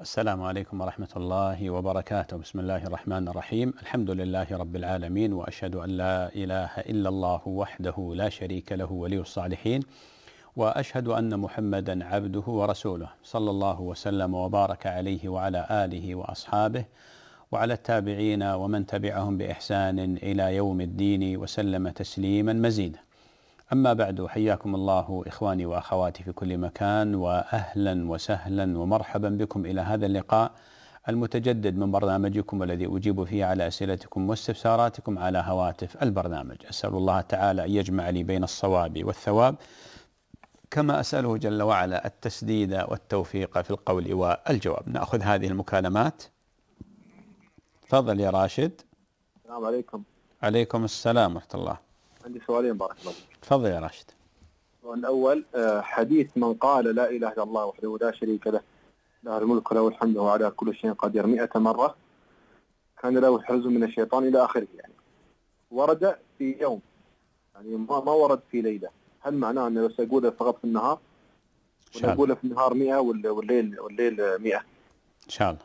السلام عليكم ورحمة الله وبركاته، بسم الله الرحمن الرحيم، الحمد لله رب العالمين وأشهد أن لا إله إلا الله وحده لا شريك له ولي الصالحين، وأشهد أن محمدا عبده ورسوله، صلى الله وسلم وبارك عليه وعلى آله وأصحابه، وعلى التابعين ومن تبعهم بإحسان إلى يوم الدين وسلم تسليما مزيدا. أما بعد حياكم الله إخواني وأخواتي في كل مكان وأهلا وسهلا ومرحبا بكم إلى هذا اللقاء المتجدد من برنامجكم الذي أجيب فيه على أسئلتكم واستفساراتكم على هواتف البرنامج أسأل الله تعالى أن يجمع لي بين الصواب والثواب كما أسأله جل وعلا التسديد والتوفيق في القول والجواب نأخذ هذه المكالمات تفضل يا راشد السلام عليكم عليكم السلام ورحمة الله عندي سؤالين بارك الله تفضل يا راشد الأول آه، حديث من قال لا إله إلا الله وحده لا شريك له له الملك وله الحمد وهو على كل شيء قدير 100 مرة كان له حرز من الشيطان إلى آخره يعني ورد في يوم يعني ما ما ورد في ليلة هل معناه أنه بس اقوله فقط في النهار؟ ولا أقوله في النهار 100 والليل والليل 100 إن شاء الله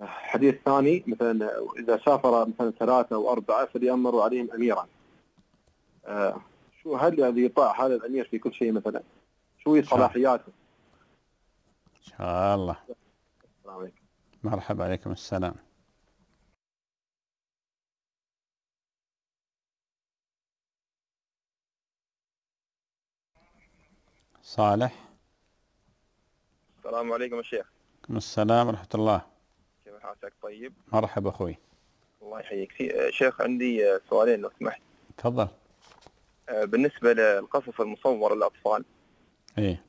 آه، حديث ثاني مثلا إذا سافر مثلا ثلاثة أو أربعة فليأمروا عليهم أميرا آه، شو هل هذا يطاع هل الامير في كل شيء مثلا؟ شو هي صلاحياته؟ ان شاء الله السلام عليكم مرحبا عليكم السلام صالح السلام عليكم يا شيخ السلام ورحمة الله كيف حالك طيب مرحبا أخوي الله يحييك شيخ عندي سؤالين لو سمحت تفضل آه، بالنسبه للقصص المصوره للاطفال ايه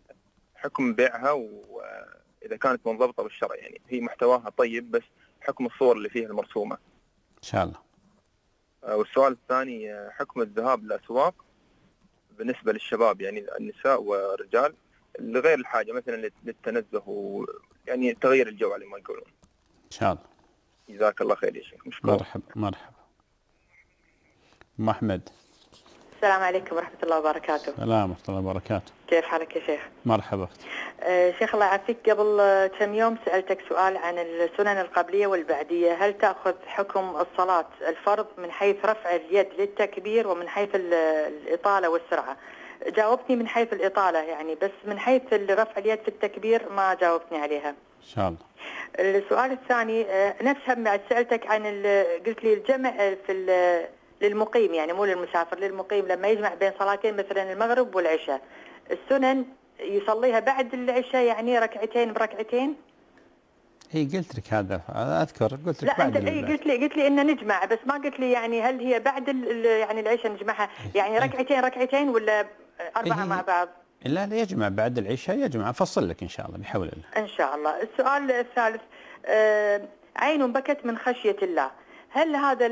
حكم بيعها واذا آه، كانت منضبطه بالشرع يعني هي محتواها طيب بس حكم الصور اللي فيها المرسومه ان شاء الله آه، والسؤال الثاني حكم الذهاب للاسواق بالنسبه للشباب يعني النساء والرجال لغير الحاجه مثلا للتنزه ويعني تغيير الجو على ما يقولون. ان شاء الله. جزاك الله خير يا شيخ، مشكور. مرحبا مرحبا. محمد. السلام عليكم ورحمة الله وبركاته. السلام ورحمة الله وبركاته. كيف حالك يا شيخ؟ مرحبا أه شيخ الله يعافيك قبل كم يوم سألتك سؤال عن السنن القبلية والبعدية، هل تأخذ حكم الصلاة الفرض من حيث رفع اليد للتكبير ومن حيث الإطالة والسرعة؟ جاوبتني من حيث الإطالة يعني بس من حيث رفع اليد في التكبير ما جاوبتني عليها. إن شاء الله. السؤال الثاني آه، نفس هم سألتك عن قلت لي الجمع في للمقيم يعني مو للمسافر للمقيم لما يجمع بين صلاتين مثلا المغرب والعشاء السنن يصليها بعد العشاء يعني ركعتين بركعتين هي إيه، قلت لك هذا اذكر قلت لك لا بعد انت اي قلت لي قلت لي ان نجمع بس ما قلت لي يعني هل هي بعد يعني العشاء نجمعها إيه، يعني إيه. ركعتين ركعتين ولا اربعه إيه مع بعض لا لا يجمع بعد العشاء يجمع افصل لك ان شاء الله بحول الله ان شاء الله السؤال الثالث آه عين بكت من خشيه الله هل هذا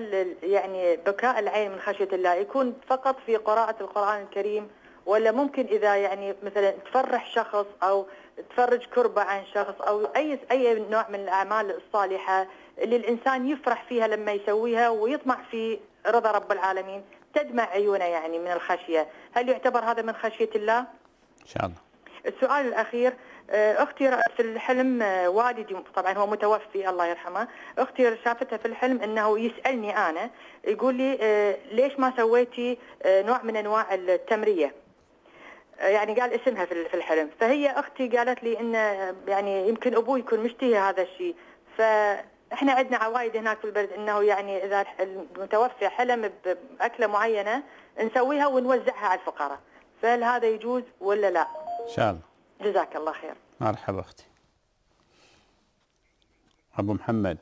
يعني بكاء العين من خشيه الله يكون فقط في قراءه القران الكريم ولا ممكن اذا يعني مثلا تفرح شخص او تفرج كربه عن شخص او اي اي نوع من الاعمال الصالحه اللي الانسان يفرح فيها لما يسويها ويطمع في رضا رب العالمين تدمع عيونه يعني من الخشيه، هل يعتبر هذا من خشيه الله؟ ان شاء الله. السؤال الاخير اختي في الحلم آه، والدي طبعا هو متوفي الله يرحمه اختي شافتها في الحلم انه يسالني انا يقول لي آه، ليش ما سويتي آه، نوع من انواع التمريه يعني قال اسمها في الحلم فهي اختي قالت لي ان يعني يمكن ابوي يكون مشتهي هذا الشيء فاحنا عندنا عوايد هناك في البلد انه يعني اذا المتوفي حلم باكله معينه نسويها ونوزعها على الفقراء فهل هذا يجوز ولا لا؟ ان شاء الله جزاك الله خير مرحبا اختي ابو محمد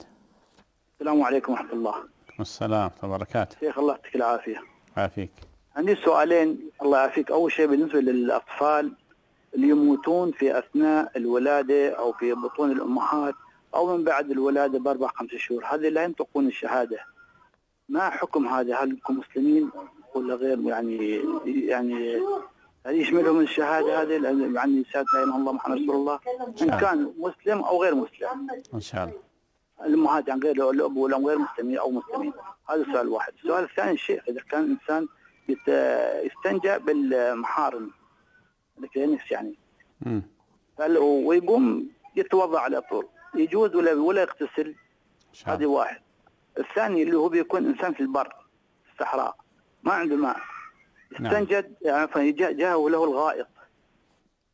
السلام عليكم ورحمه الله السلام ورحمه الله وبركاته شيخ الله يعطيك العافيه عافيك عندي سؤالين الله يعافيك اول شيء بالنسبه للاطفال اللي يموتون في اثناء الولاده او في بطون الامهات او من بعد الولاده باربع خمس شهور هذه لا ينطقون الشهاده ما حكم هذا هل كمسلمين ولا غير يعني يعني هل يشملهم الشهاده هذه عن يعني شهاده لا اله الا الله محمد رسول الله ان كان مسلم او غير مسلم ان شاء الله المهاد عن يعني غير الاب ولا غير مسلمين او مسلمين هذا السؤال واحد السؤال الثاني شيء اذا كان الانسان يستنجى بالمحارم الكلينكس يعني امم ويقوم يتوضا على طول يجوز ولا ولا يغتسل هذه واحد الثاني اللي هو بيكون انسان في البر في الصحراء ما عنده ماء نعم. استنجد عفوا يعني جاء له الغائط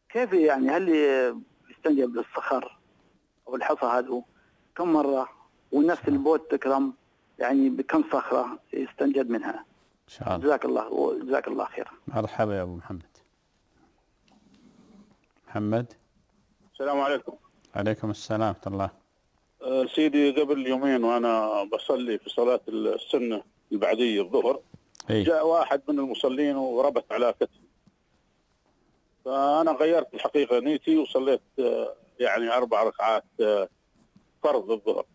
كيف يعني هل يستنجد بالصخر او الحصى هذا كم مره ونفس البوت تكرم يعني بكم صخره يستنجد منها ان شاء الله جزاك الله جزاك الله خير مرحبا يا ابو محمد محمد السلام عليكم عليكم السلام ورحمه الله أه، سيدي قبل يومين وانا بصلي في صلاه السنه البعديه الظهر أي. جاء واحد من المصلين وربط على كتفي فانا غيرت الحقيقه نيتي وصليت آه، يعني اربع ركعات آه، فرض الظهر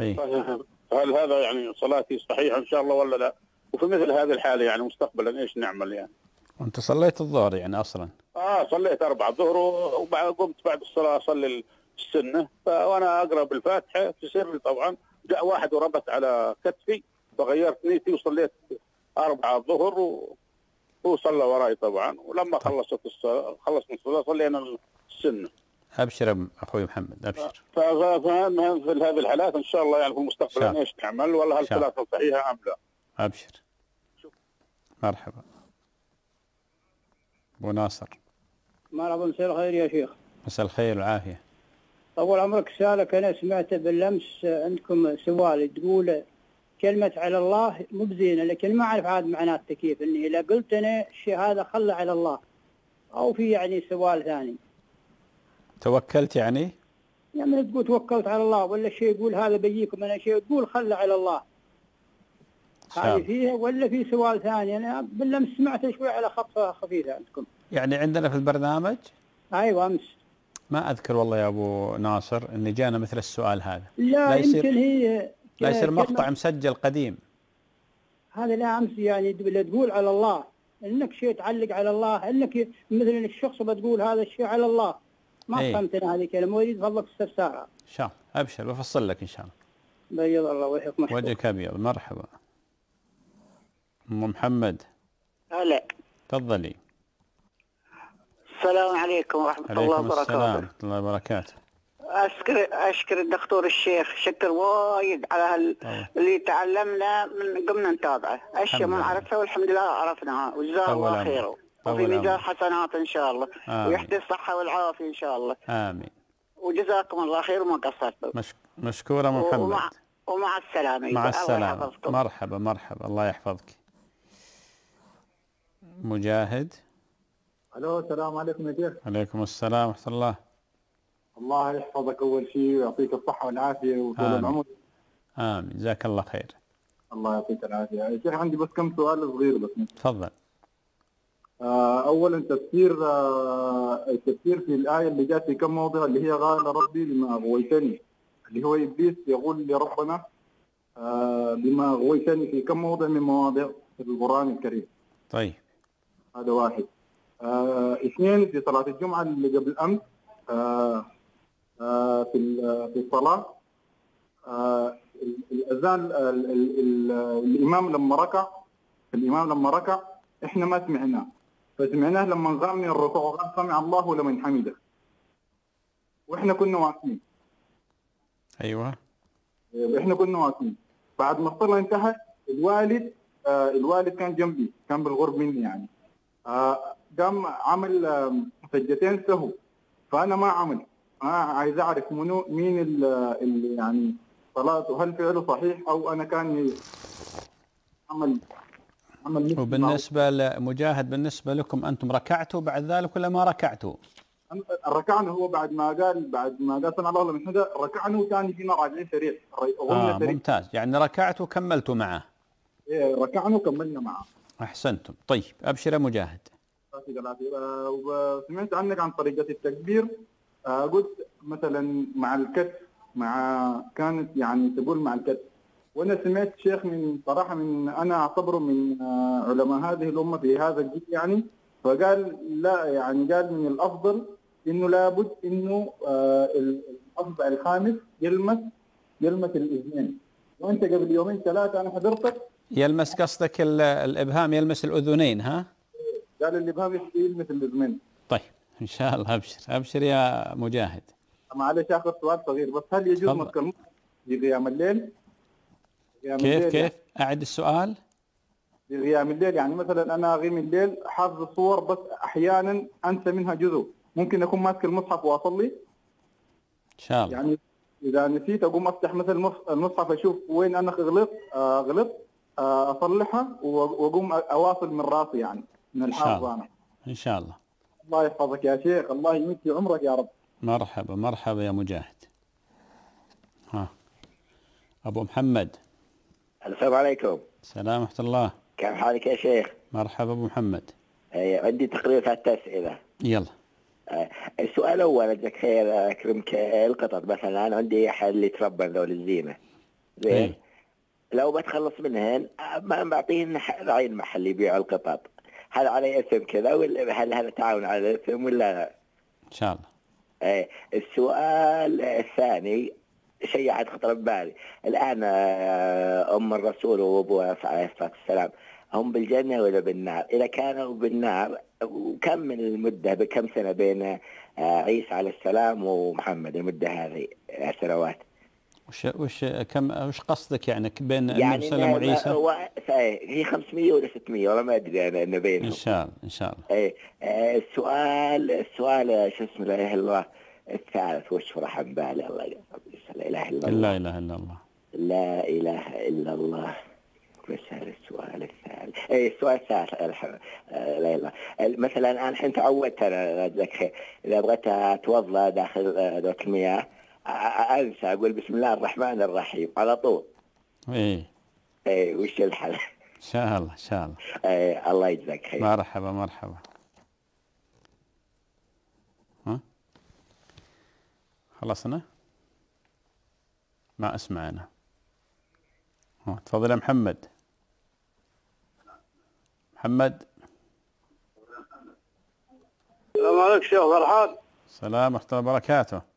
اي هل هذا يعني صلاتي صحيحه ان شاء الله ولا لا؟ وفي مثل هذه الحاله يعني مستقبلا ايش نعمل يعني؟ وانت صليت الظهر يعني اصلا؟ اه صليت اربع الظهر وقمت بعد الصلاه اصلي السنه وانا اقرا بالفاتحه في سري طبعا جاء واحد وربط على كتفي فغيرت نيتي وصليت أربعة الظهر وصلى وراي طبعا ولما طب. خلصت الصلاة خلصنا الصلاة صلينا السنة أبشر أخوي محمد أبشر فأهم في هذه الحالات إن شاء الله يعني في المستقبل إيش نعمل والله هل الصلاة صحيحة أم لا أبشر مرحبا أبو ناصر مرحبا مساء الخير يا شيخ مساء الخير والعافية طول عمرك سالك أنا سمعت بالأمس عندكم سؤال تقول كلمة على الله مو بزينة لكن ما أعرف عاد معناته كيف إني إذا قلت أنا الشيء هذا خله على الله أو في يعني سؤال ثاني توكلت يعني؟ يعني تقول توكلت على الله ولا شيء يقول هذا بيجيكم أنا شيء تقول خله على الله هذه فيها ولا في سؤال ثاني أنا بالأمس سمعت شوي على خطفة خفيفة عندكم يعني عندنا في البرنامج؟ أيوة أمس ما أذكر والله يا أبو ناصر اني جانا مثل السؤال هذا لا, لا يمكن هي لا يصير مقطع مسجل قديم هذا لا امس يعني تقول على الله انك شيء تعلق على الله انك مثلا الشخص بتقول هذا الشيء على الله ما إيه. فهمت انا هذه الكلمه واريد فضلك استفسارها ان شاء الله ابشر بفصل لك ان شاء الله بيض الله وجهك مشكور وجهك ابيض مرحبا ام محمد هلا تفضلي السلام عليكم ورحمه الله وبركاته السلام ورحمه الله وبركاته اشكر اشكر الدكتور الشيخ شكر وايد على هال اللي تعلمنا من قمنا نتابعه اشياء ما نعرفها والحمد لله عرفناها وجزاه الله خيره وفي ميزان حسنات ان شاء الله ويحدث الصحه والعافيه ان شاء الله امين وجزاكم الله خير وما قصرتم مش... مشكوره محمد ومع, ومع السلامه مع السلامه مرحبا مرحبا الله يحفظك مجاهد الو السلام عليكم يا شيخ عليكم السلام ورحمه الله الله يحفظك اول شيء ويعطيك الصحه والعافيه وطول العمر امين جزاك الله خير الله يعطيك العافيه يا شيخ عندي بس كم سؤال صغير بس تفضل آه، اولا تفسير آه، التفسير في الايه اللي جات في كم موضع اللي هي قال ربي لما اغويتني اللي هو ابليس يقول لربنا آه، بما اغويتني في كم موضع من مواضع في القران الكريم طيب هذا واحد اثنين في صلاه الجمعه اللي قبل امس آه، في في الصلاه آه، الاذان الامام لما ركع الامام لما ركع احنا ما سمعناه فسمعناه لما قام من الركوع وقال سمع الله لمن حمده واحنا كنا واقفين ايوه احنا كنا واقفين بعد ما الصلاه انتهت الوالد آه، الوالد كان جنبي كان بالغرب مني يعني قام عمل سجتين سهو فانا ما عمل عايز اعرف منو مين اللي يعني صلاته هل فعله صحيح او انا كان عمل عمل وبالنسبه لمجاهد بالنسبه لكم انتم ركعتوا بعد ذلك ولا ما ركعتوا؟ ركعنا هو بعد ما قال بعد ما قال سمع الله من ركعنا وثاني في مرة راجعين سريع آه ممتاز يعني ركعتوا وكملتوا معه ايه ركعنا وكملنا معه احسنتم طيب ابشر يا مجاهد آه، وسمعت عنك عن طريقه التكبير آه، قلت مثلا مع الكتف مع كانت يعني تقول مع الكتف وانا سمعت شيخ من صراحه من انا اعتبره من آه، علماء هذه الامه في هذا الجيل يعني فقال لا يعني قال من الافضل انه لابد انه آه، الاصبع الخامس يلمس يلمس الاذنين وانت قبل يومين ثلاثه انا حضرتك يلمس قصدك الابهام يلمس الاذنين ها؟ قال الابهام يلمس الاذنين طيب ان شاء الله ابشر ابشر يا مجاهد معلش اخر سؤال صغير بس هل يجوز مسك المخ لقيام الليل؟ كيف الليل كيف؟ يعني اعد السؤال لقيام الليل يعني مثلا انا اغيم الليل حافظ الصور بس احيانا انسى منها جزء ممكن اكون ماسك المصحف واصلي؟ ان شاء الله يعني اذا نسيت اقوم افتح مثلا المصحف اشوف وين انا غلطت غلط آه، غلطت آه، اصلحها واقوم اواصل من راسي يعني من الحافظ انا ان شاء الله الله يحفظك يا شيخ الله يمد عمرك يا رب مرحبا مرحبا يا مجاهد ها أبو محمد السلام عليكم السلام ورحمة الله كيف حالك يا شيخ مرحبا أبو محمد اي عندي تقرير ثلاث أسئلة يلا إيه، السؤال الأول جزاك خير أكرمك القطط مثلا أنا عندي أحد اللي تربى ذول الزينة زين إيه. لو بتخلص منهن ما بعطيهن راعي المحل يبيعوا القطط هل علي اسم كذا ولا هل هذا تعاون على الاسم ولا لا؟ ان شاء الله. ايه السؤال الثاني شيء عاد خطر ببالي الان آه، ام الرسول وابوها عليه الصلاه والسلام هم بالجنه ولا بالنار؟ اذا كانوا بالنار وكم من المده بكم سنه بين آه، عيسى عليه السلام ومحمد المده هذه سنوات؟ وش وش كم وش قصدك يعني بين يعني النبي صلى الله عليه وسلم وعيسى؟ هو هي 500 ولا 600 والله ما ادري انا انه بينهم ان شاء الله ان شاء الله اي إيه، السؤال السؤال شو اسمه لا اله الا الله الثالث وش عن بالي الله لا اله الا الله لا اله الا الله لا اله الا الله بس السؤال الثالث اي السؤال الثالث لا اله مثلا انا الحين تعودت انا جزاك خير اذا بغيت اتوضا داخل دوره المياه انسى اقول بسم الله الرحمن الرحيم على طول ايه ايه وش الحل؟ ان شاء الله ان شاء الله ايه الله يجزاك خير مرحبا مرحبا ها خلصنا؟ ما اسمع انا ها تفضل يا محمد محمد السلام عليكم شيخ فرحان السلام ورحمة الله وبركاته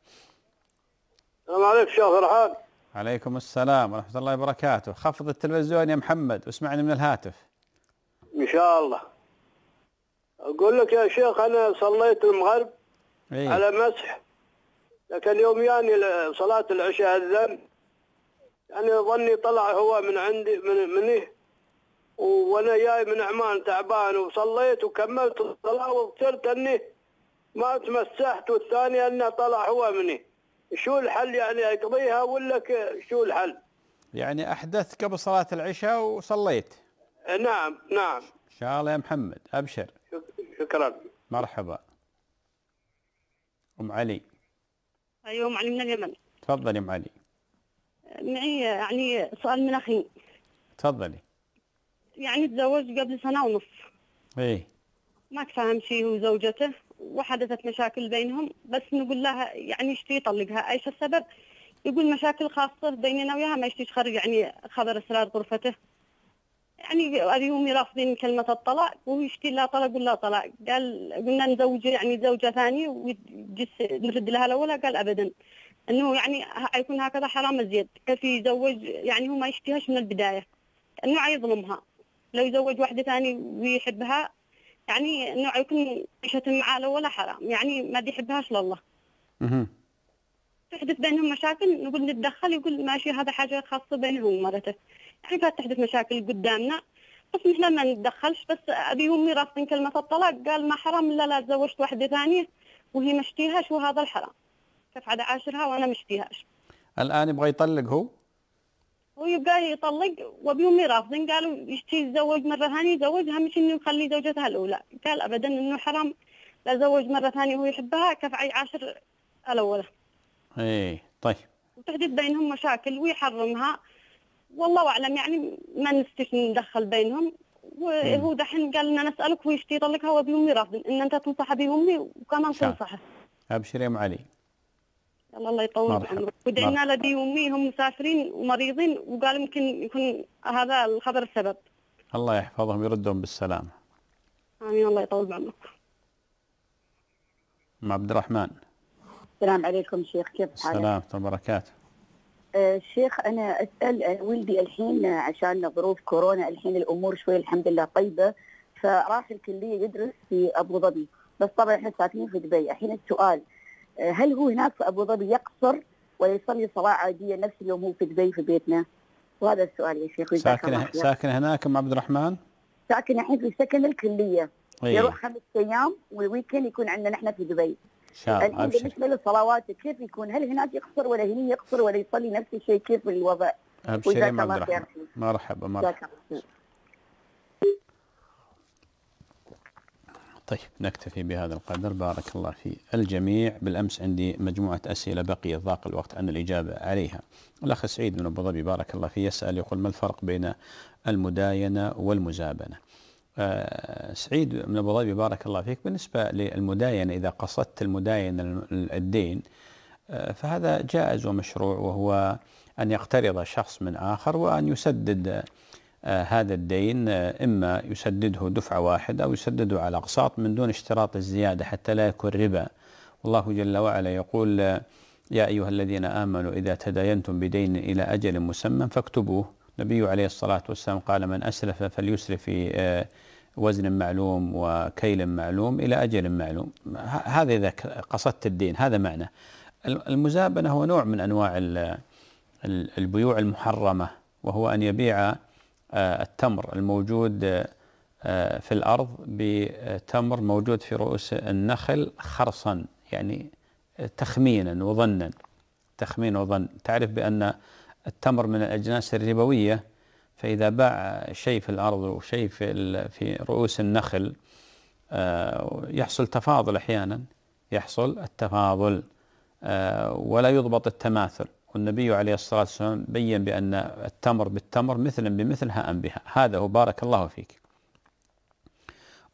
السلام عليك شيخ رحاب عليكم السلام ورحمة الله وبركاته خفض التلفزيون يا محمد واسمعني من الهاتف إن شاء الله أقول لك يا شيخ أنا صليت المغرب إيه؟ على مسح لكن يوم ياني صلاة العشاء الذنب يعني ظني طلع هو من عندي من مني وانا جاي من عمان تعبان وصليت وكملت الصلاه وصرت اني ما تمسحت والثاني انه طلع هو مني شو الحل يعني اقضيها ولا شو الحل؟ يعني احدثت قبل صلاه العشاء وصليت. نعم نعم. ان شاء الله يا محمد ابشر. شكرا. مرحبا. ام علي. ايوه ام علي من اليمن. تفضلي ام علي. معي يعني سؤال من اخي. تفضلي. يعني تزوج قبل سنه ونص. ايه. ما تفهم شيء هو وزوجته وحدثت مشاكل بينهم بس نقول لها يعني يشتي يطلقها ايش السبب يقول مشاكل خاصه بيننا وياها ما يشتيش خرج يعني خبر اسرار غرفته يعني اليوم رافضين كلمة الطلاق وهو يشتي لا طلاق ولا طلاق قال قلنا نزوجه يعني زوجة ثانية ويجس نرد لها الأولى قال أبدا أنه يعني يكون هكذا حرام زيد كيف يزوج يعني هو ما يشتيهاش من البداية أنه يظلمها لو يزوج واحدة ثانية ويحبها يعني انه يكون عيشة مع ولا حرام يعني ما يحبهاش لله اها تحدث بينهم مشاكل نقول نتدخل يقول ماشي هذا حاجه خاصه بينهم مرته يعني كانت تحدث مشاكل قدامنا بس نحن ما نتدخلش بس ابي امي رافضين كلمه الطلاق قال ما حرام الا لا تزوجت واحده ثانيه وهي شو وهذا الحرام كيف عاد عاشرها وانا مشتيهاش الان يبغى يطلق هو؟ ويبقى يطلق وبيوم رافضين قالوا يشتي يتزوج مره ثانيه يزوجها مش انه يخلي زوجتها الاولى قال ابدا انه حرام لا زوج مره ثانيه وهو يحبها كف عاشر الاولى ايه طيب وتحدث بينهم مشاكل ويحرمها والله اعلم يعني ما نستش ندخل بينهم وهو دحين قال لنا نسالك هو يشتي يطلقها وبيوم رافضين ان انت تنصح بيومي وكمان تنصحه ابشر يا ام علي يلا الله يطول عمرك ودعينا لدي وامي هم مسافرين ومريضين وقال يمكن يكون هذا الخبر السبب الله يحفظهم يردهم بالسلامه امين الله يطول بعمرك ام عبد الرحمن السلام عليكم شيخ كيف حالك؟ السلام ورحمه الله وبركاته الشيخ أه، انا اسال أه، ولدي الحين أه، عشان ظروف كورونا الحين الامور شوي الحمد لله طيبه فراح الكليه يدرس في ابو ظبي بس طبعا احنا ساكنين في دبي الحين السؤال آه، هل هو هناك في ابو ظبي يقصر ويصلي صلاه عاديه نفس اليوم هو في دبي في بيتنا؟ وهذا السؤال يا شيخ ساكن ساكن هناك ام عبد الرحمن؟ ساكن الحين في سكن الكليه أيه. يروح خمس ايام والويكند يكون عندنا نحن في دبي. ان شاء الله بالنسبه للصلوات كيف يكون؟ هل هناك يقصر ولا هني يقصر ولا يصلي نفس الشيء كيف الوضع؟ ابشر يا عبد الرحمن مرحبا مرحبا. طيب نكتفي بهذا القدر بارك الله في الجميع بالأمس عندي مجموعة أسئلة بقي ضاق الوقت عن الإجابة عليها الأخ سعيد من أبو ظبي بارك الله فيه يسأل يقول ما الفرق بين المداينة والمزابنة آه سعيد من أبو ظبي بارك الله فيك بالنسبة للمداينة إذا قصدت المداينة الدين آه، فهذا جائز ومشروع وهو أن يقترض شخص من آخر وأن يسدد آه، هذا الدين آه، إما يسدده دفعة واحدة أو يسدده على أقساط من دون اشتراط الزيادة حتى لا يكون ربا والله جل وعلا يقول آه، يا أيها الذين آمنوا إذا تداينتم بدين إلى أجل مسمى فاكتبوه النبي عليه الصلاة والسلام قال من أسرف فليسرف في وزن معلوم وكيل معلوم إلى أجل معلوم هذا إذا قصدت الدين هذا معنى المزابنة هو نوع من أنواع البيوع المحرمة وهو أن يبيع آه، التمر الموجود آه، آه، في الأرض بتمر موجود في رؤوس النخل خرصا يعني تخمينا وظنا تخمين وظن تعرف بأن التمر من الأجناس الربوية فإذا باع شيء في الأرض وشيء في, في رؤوس النخل يحصل تفاضل أحيانا يحصل التفاضل ولا يضبط التماثل والنبي عليه الصلاة والسلام بين بأن التمر بالتمر مثلا بمثل هاء بها هذا هو بارك الله فيك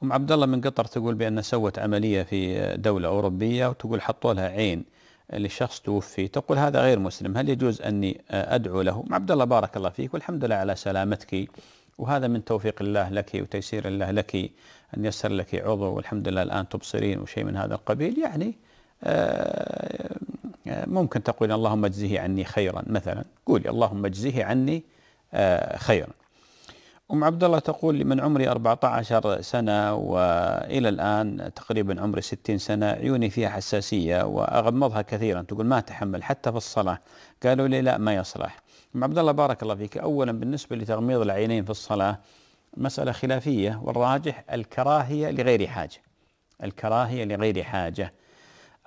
أم عبد الله من قطر تقول بأن سوت عملية في دولة أوروبية وتقول حطوا لها عين لشخص توفي تقول هذا غير مسلم هل يجوز أني أدعو له أم عبد الله بارك الله فيك والحمد لله على سلامتك وهذا من توفيق الله لك وتيسير الله لك أن يسر لك عضو والحمد لله الآن تبصرين وشيء من هذا القبيل يعني آه، ممكن تقول اللهم اجزه عني خيرا مثلا قولي اللهم اجزه عني آه، خيرا أم عبد الله تقول لمن عمري 14 سنة وإلى الآن تقريبا عمري 60 سنة عيوني فيها حساسية وأغمضها كثيرا تقول ما أتحمل حتى في الصلاة قالوا لي لا ما يصلح أم عبد الله بارك الله فيك أولا بالنسبة لتغميض العينين في الصلاة مسألة خلافية والراجح الكراهية لغير حاجة الكراهية لغير حاجة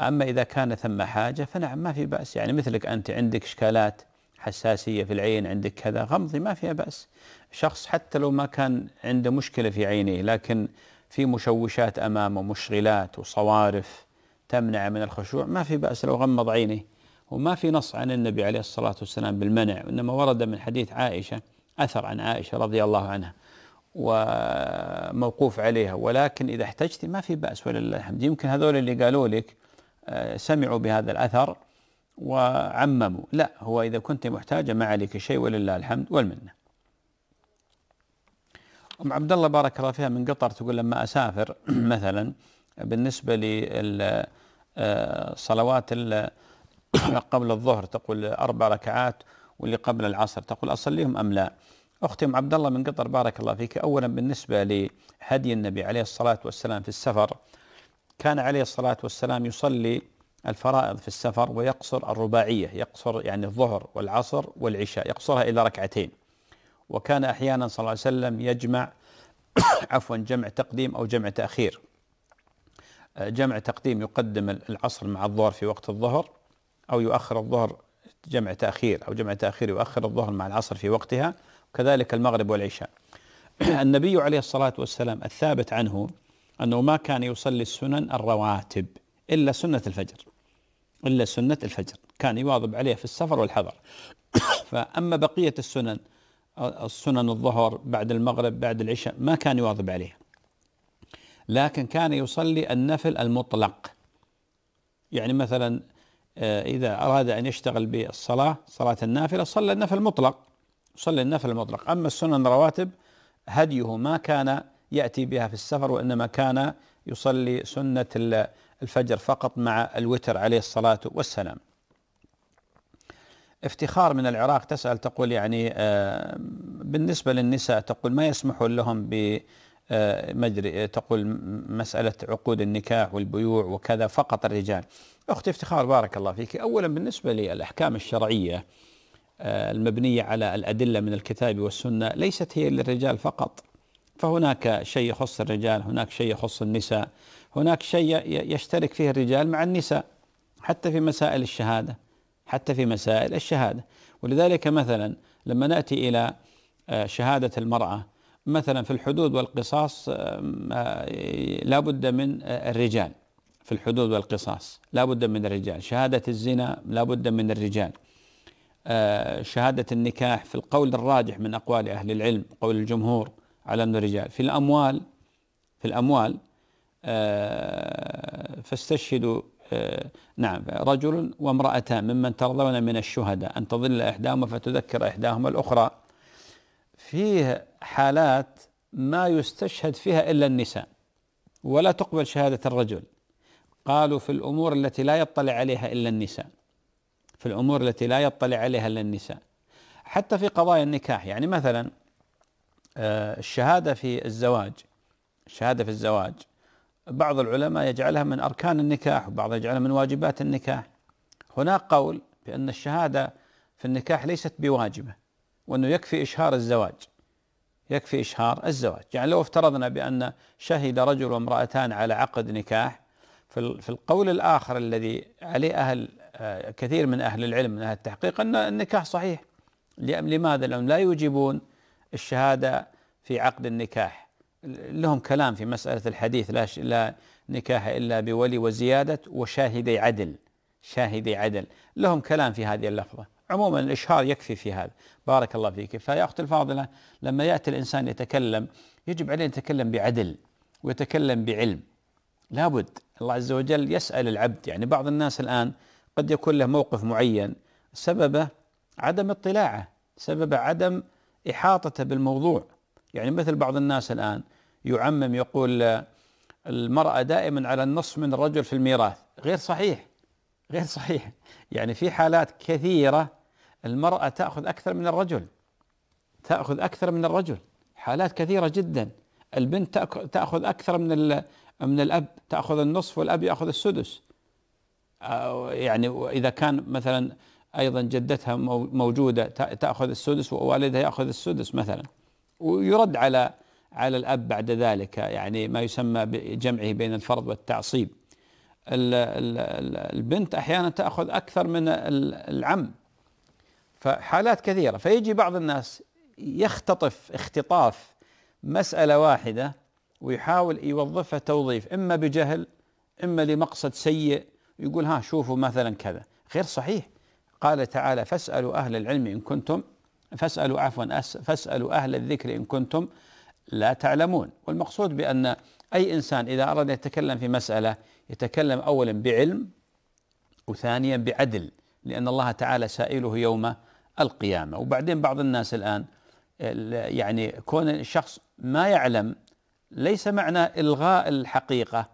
أما إذا كان ثم حاجة فنعم ما في بأس يعني مثلك أنت عندك إشكالات حساسية في العين عندك كذا غمضي ما فيها بأس شخص حتى لو ما كان عنده مشكلة في عينيه لكن في مشوشات أمامه مشغلات وصوارف تمنع من الخشوع ما في بأس لو غمض عينه وما في نص عن النبي عليه الصلاة والسلام بالمنع وإنما ورد من حديث عائشة أثر عن عائشة رضي الله عنها وموقوف عليها ولكن إذا احتجتي ما في بأس ولله الحمد يمكن هذول اللي قالوا لك آه، سمعوا بهذا الأثر وعمموا لا هو إذا كنت محتاجة ما عليك شيء ولله الحمد والمنة أم عبد الله بارك الله فيها من قطر تقول لما أسافر مثلا بالنسبة للصلوات آه، قبل الظهر تقول أربع ركعات واللي قبل العصر تقول أصليهم أم لا أختي أم عبد الله من قطر بارك الله فيك أولا بالنسبة لهدي النبي عليه الصلاة والسلام في السفر كان عليه الصلاة والسلام يصلي الفرائض في السفر ويقصر الرباعية يقصر يعني الظهر والعصر والعشاء يقصرها إلى ركعتين وكان أحيانا صلى الله عليه وسلم يجمع عفوا جمع تقديم أو جمع تأخير جمع تقديم يقدم العصر مع الظهر في وقت الظهر أو يؤخر الظهر جمع تأخير أو جمع تأخير يؤخر الظهر مع العصر في وقتها وكذلك المغرب والعشاء النبي عليه الصلاة والسلام الثابت عنه أنه ما كان يصلي السنن الرواتب إلا سنة الفجر إلا سنة الفجر كان يواظب عليه في السفر والحضر فأما بقية السنن السنن الظهر بعد المغرب بعد العشاء ما كان يواظب عليها لكن كان يصلي النفل المطلق يعني مثلا آه، إذا أراد أن يشتغل بالصلاة صلاة النافلة صلى النفل المطلق صلى النفل المطلق أما السنن الرواتب هديه ما كان يأتي بها في السفر وإنما كان يصلي سنة الفجر فقط مع الوتر عليه الصلاة والسلام افتخار من العراق تسأل تقول يعني آه، بالنسبة للنساء تقول ما يسمحون لهم ب آه، مجري تقول مسألة عقود النكاح والبيوع وكذا فقط الرجال أختي افتخار بارك الله فيك أولا بالنسبة للأحكام الشرعية آه، المبنية على الأدلة من الكتاب والسنة ليست هي للرجال فقط فهناك شيء يخص الرجال هناك شيء يخص النساء هناك شيء يشترك فيه الرجال مع النساء حتى في مسائل الشهادة حتى في مسائل الشهادة ولذلك مثلا لما نأتي إلى آه، شهادة المرأة مثلا في الحدود والقصاص آه، آه، لا بد من الرجال في الحدود والقصاص لا بد من الرجال شهادة الزنا لا بد من الرجال شهادة النكاح في القول الراجح من أقوال أهل العلم قول الجمهور على من الرجال في الأموال في الأموال آه، فاستشهدوا آه، نعم رجل وامرأتان ممن ترضون من الشهداء أن تظل إحداهما فتذكر إحداهما الأخرى فيه حالات ما يستشهد فيها إلا النساء ولا تقبل شهادة الرجل قالوا في الأمور التي لا يطلع عليها إلا النساء في الأمور التي لا يطلع عليها إلا النساء حتى في قضايا النكاح يعني مثلا آه، الشهادة في الزواج الشهادة في الزواج بعض العلماء يجعلها من أركان النكاح وبعض يجعلها من واجبات النكاح هناك قول بأن الشهادة في النكاح ليست بواجبة وأنه يكفي إشهار الزواج يكفي إشهار الزواج يعني لو افترضنا بأن شهد رجل وامرأتان على عقد نكاح في القول الآخر الذي عليه أهل آه، كثير من أهل العلم من أهل التحقيق أن النكاح صحيح لماذا؟ لأنهم لا يوجبون الشهاده في عقد النكاح لهم كلام في مساله الحديث لا لا نكاح الا بولي وزياده وشاهدي عدل شاهدي عدل لهم كلام في هذه اللفظه عموما الاشهار يكفي في هذا بارك الله فيك فيا اختي الفاضله لما ياتي الانسان يتكلم يجب عليه ان يتكلم بعدل ويتكلم بعلم لابد الله عز وجل يسال العبد يعني بعض الناس الان قد يكون له موقف معين سببه عدم اطلاعه سببه عدم احاطته بالموضوع يعني مثل بعض الناس الان يعمم يقول آه، المراه دائما على النصف من الرجل في الميراث غير صحيح غير صحيح يعني في حالات كثيره المراه تاخذ اكثر من الرجل تاخذ اكثر من الرجل حالات كثيره جدا البنت تاخذ اكثر من من الاب تاخذ النصف والاب ياخذ السدس آه، يعني اذا كان مثلا أيضا جدتها موجودة تأخذ السدس ووالدها يأخذ السدس مثلا ويرد على على الأب بعد ذلك يعني ما يسمى بجمعه بين الفرض والتعصيب البنت أحيانا تأخذ أكثر من العم فحالات كثيرة فيجي بعض الناس يختطف اختطاف مسألة واحدة ويحاول يوظفها توظيف إما بجهل إما لمقصد سيء يقول ها شوفوا مثلا كذا غير صحيح قال تعالى فاسألوا أهل العلم إن كنتم فاسألوا عفوا فاسألوا أهل الذكر إن كنتم لا تعلمون والمقصود بأن أي إنسان إذا أراد يتكلم في مسألة يتكلم أولا بعلم وثانيا بعدل لأن الله تعالى سائله يوم القيامة وبعدين بعض الناس الآن يعني كون الشخص ما يعلم ليس معنى إلغاء الحقيقة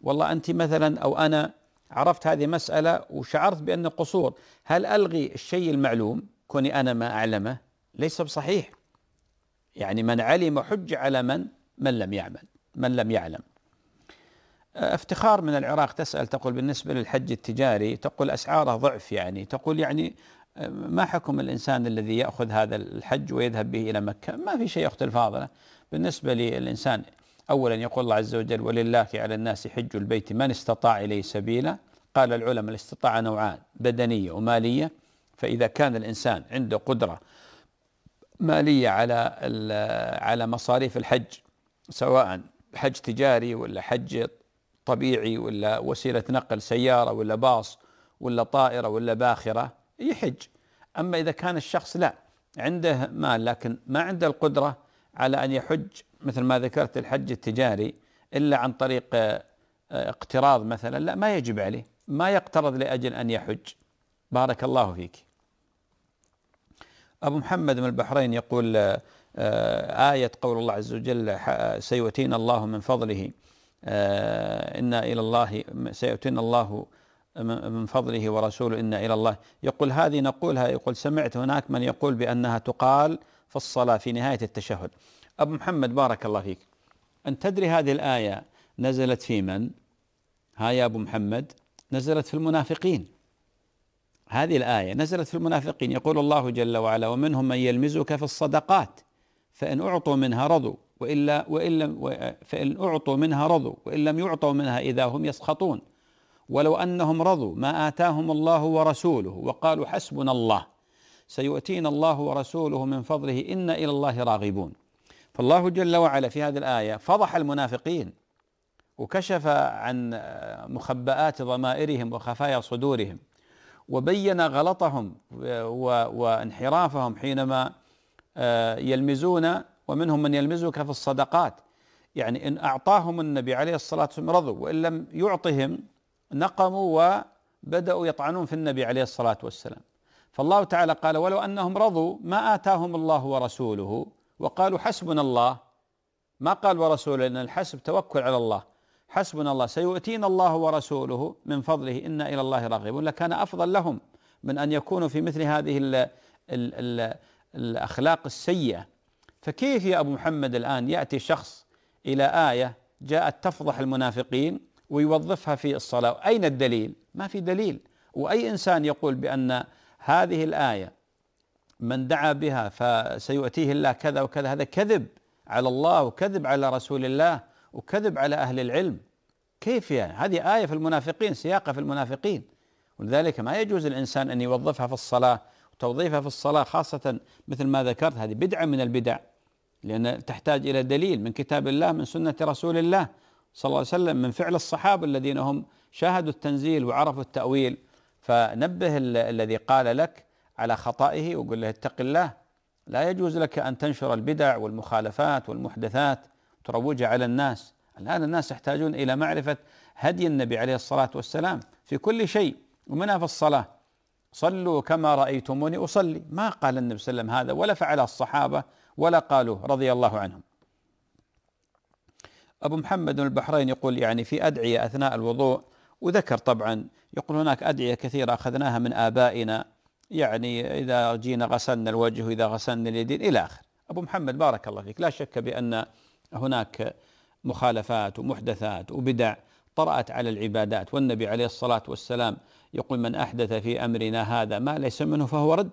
والله أنت مثلا أو أنا عرفت هذه مسألة وشعرت بأن قصور هل ألغي الشيء المعلوم كوني أنا ما أعلمه ليس بصحيح يعني من علم حج على من من لم يعمل من لم يعلم أه، افتخار من العراق تسأل تقول بالنسبة للحج التجاري تقول أسعاره ضعف يعني تقول يعني أه، ما حكم الإنسان الذي يأخذ هذا الحج ويذهب به إلى مكة ما في شيء أخت الفاضلة بالنسبة للإنسان أولا يقول الله عز وجل ولله على الناس حج البيت من استطاع إليه سبيلا قال العلماء الاستطاعة نوعان بدنية ومالية فإذا كان الإنسان عنده قدرة مالية على على مصاريف الحج سواء حج تجاري ولا حج طبيعي ولا وسيلة نقل سيارة ولا باص ولا طائرة ولا باخرة يحج أما إذا كان الشخص لا عنده مال لكن ما عنده القدرة على أن يحج مثل ما ذكرت الحج التجاري إلا عن طريق آه، اقتراض مثلا لا ما يجب عليه ما يقترض لأجل أن يحج بارك الله فيك أبو محمد من البحرين يقول آه، آه، آية قول الله عز وجل سيؤتينا الله من فضله إنا إلى الله سيؤتينا الله من فضله ورسوله إنا إلى الله يقول هذه نقولها يقول سمعت هناك من يقول بأنها تقال في الصلاة في نهاية التشهد أبو محمد بارك الله فيك أن تدري هذه الآية نزلت في من ها يا أبو محمد نزلت في المنافقين هذه الآية نزلت في المنافقين يقول الله جل وعلا ومنهم من يلمزك في الصدقات فإن أعطوا منها رضوا وإلا وإن لم فإن أعطوا منها رضوا وإن لم يعطوا منها إذا هم يسخطون ولو أنهم رضوا ما آتاهم الله ورسوله وقالوا حسبنا الله سيؤتينا الله ورسوله من فضله انا الى الله راغبون فالله جل وعلا في هذه الايه فضح المنافقين وكشف عن مخبآت ضمائرهم وخفايا صدورهم وبين غلطهم وانحرافهم حينما آه، يلمزون ومنهم من يلمزك في الصدقات يعني ان اعطاهم النبي عليه الصلاه والسلام رضوا وان لم يعطهم نقموا وبداوا يطعنون في النبي عليه الصلاه والسلام فالله تعالى قال ولو انهم رضوا ما اتاهم الله ورسوله وقالوا حسبنا الله ما قال ورسوله ان الحسب توكل على الله حسبنا الله سيؤتينا الله ورسوله من فضله انا الى الله راغبون لكان افضل لهم من ان يكونوا في مثل هذه الـ ال ال الاخلاق السيئه فكيف يا ابو محمد الان ياتي شخص الى ايه جاءت تفضح المنافقين ويوظفها في الصلاه اين الدليل؟ ما في دليل واي انسان يقول بان هذه الآية من دعا بها فسيؤتيه الله كذا وكذا هذا كذب على الله وكذب على رسول الله وكذب على أهل العلم كيف يعني هذه آية في المنافقين سياقة في المنافقين ولذلك ما يجوز الإنسان أن يوظفها في الصلاة وتوظيفها في الصلاة خاصة مثل ما ذكرت هذه بدعة من البدع لأن تحتاج إلى دليل من كتاب الله من سنة رسول الله صلى الله عليه وسلم من فعل الصحابة الذين هم شاهدوا التنزيل وعرفوا التأويل فنبه الذي قال لك على خطئه وقل له اتق الله لا يجوز لك أن تنشر البدع والمخالفات والمحدثات تروجها على الناس الآن الناس يحتاجون إلى معرفة هدي النبي عليه الصلاة والسلام في كل شيء ومنها في الصلاة صلوا كما رأيتموني أصلي ما قال النبي صلى الله عليه وسلم هذا ولا فعل الصحابة ولا قالوه رضي الله عنهم أبو محمد البحرين يقول يعني في أدعية أثناء الوضوء وذكر طبعا يقول هناك أدعية كثيرة أخذناها من آبائنا يعني إذا جينا غسلنا الوجه وإذا غسلنا اليدين إلى آخر أبو محمد بارك الله فيك لا شك بأن هناك مخالفات ومحدثات وبدع طرأت على العبادات والنبي عليه الصلاة والسلام يقول من أحدث في أمرنا هذا ما ليس منه فهو رد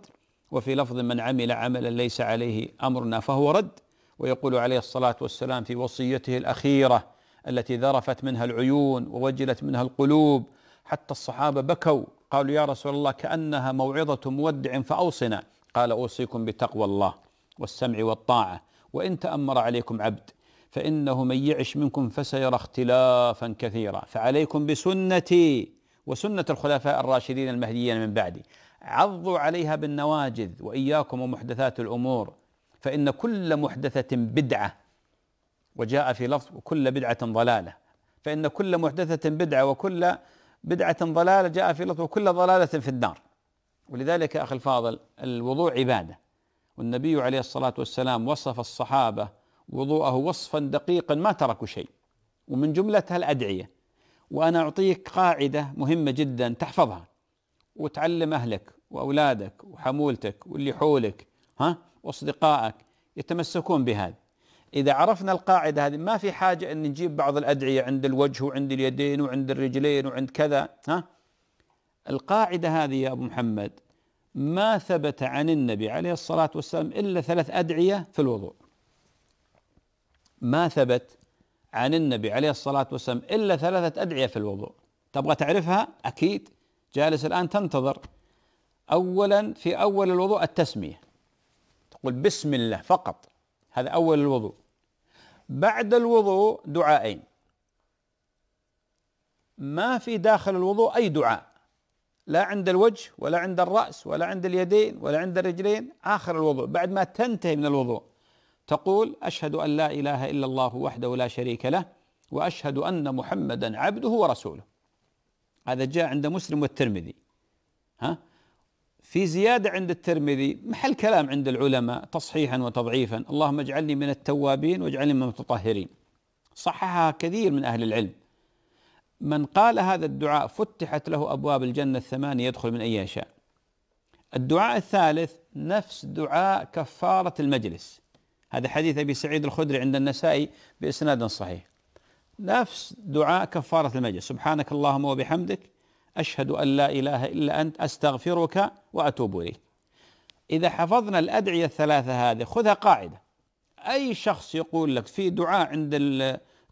وفي لفظ من عمل عملا ليس عليه أمرنا فهو رد ويقول عليه الصلاة والسلام في وصيته الأخيرة التي ذرفت منها العيون ووجلت منها القلوب حتى الصحابة بكوا قالوا يا رسول الله كأنها موعظة مودع فأوصنا قال أوصيكم بتقوى الله والسمع والطاعة وإن تأمر عليكم عبد فإنه من يعش منكم فسيرى اختلافا كثيرا فعليكم بسنتي وسنة الخلفاء الراشدين المهديين من بعدي عضوا عليها بالنواجذ وإياكم ومحدثات الأمور فإن كل محدثة بدعة وجاء في لفظ وكل بدعة ضلالة فإن كل محدثة بدعة وكل بدعة ضلالة جاء في لفظ وكل ضلالة في النار ولذلك أخي الفاضل الوضوء عبادة والنبي عليه الصلاة والسلام وصف الصحابة وضوءه وصفا دقيقا ما تركوا شيء ومن جملتها الأدعية وأنا أعطيك قاعدة مهمة جدا تحفظها وتعلم أهلك وأولادك وحمولتك واللي حولك ها وأصدقائك يتمسكون بهذا إذا عرفنا القاعدة هذه ما في حاجة أن نجيب بعض الأدعية عند الوجه وعند اليدين وعند الرجلين وعند كذا ها القاعدة هذه يا أبو محمد ما ثبت عن النبي عليه الصلاة والسلام إلا ثلاث أدعية في الوضوء ما ثبت عن النبي عليه الصلاة والسلام إلا ثلاثة أدعية في الوضوء تبغى تعرفها أكيد جالس الآن تنتظر أولا في أول الوضوء التسمية تقول بسم الله فقط هذا أول الوضوء بعد الوضوء دعاءين ما في داخل الوضوء أي دعاء لا عند الوجه ولا عند الرأس ولا عند اليدين ولا عند الرجلين آخر الوضوء بعد ما تنتهي من الوضوء تقول أشهد أن لا إله إلا الله وحده لا شريك له وأشهد أن محمدا عبده ورسوله هذا جاء عند مسلم والترمذي ها في زيادة عند الترمذي محل كلام عند العلماء تصحيحا وتضعيفا اللهم اجعلني من التوابين واجعلني من المتطهرين صححها كثير من أهل العلم من قال هذا الدعاء فتحت له أبواب الجنة الثمانية يدخل من أي يشاء الدعاء الثالث نفس دعاء كفارة المجلس هذا حديث أبي سعيد الخدري عند النسائي بإسناد صحيح نفس دعاء كفارة المجلس سبحانك اللهم وبحمدك اشهد ان لا اله الا انت استغفرك واتوب اليك اذا حفظنا الادعيه الثلاثه هذه خذها قاعده اي شخص يقول لك في دعاء عند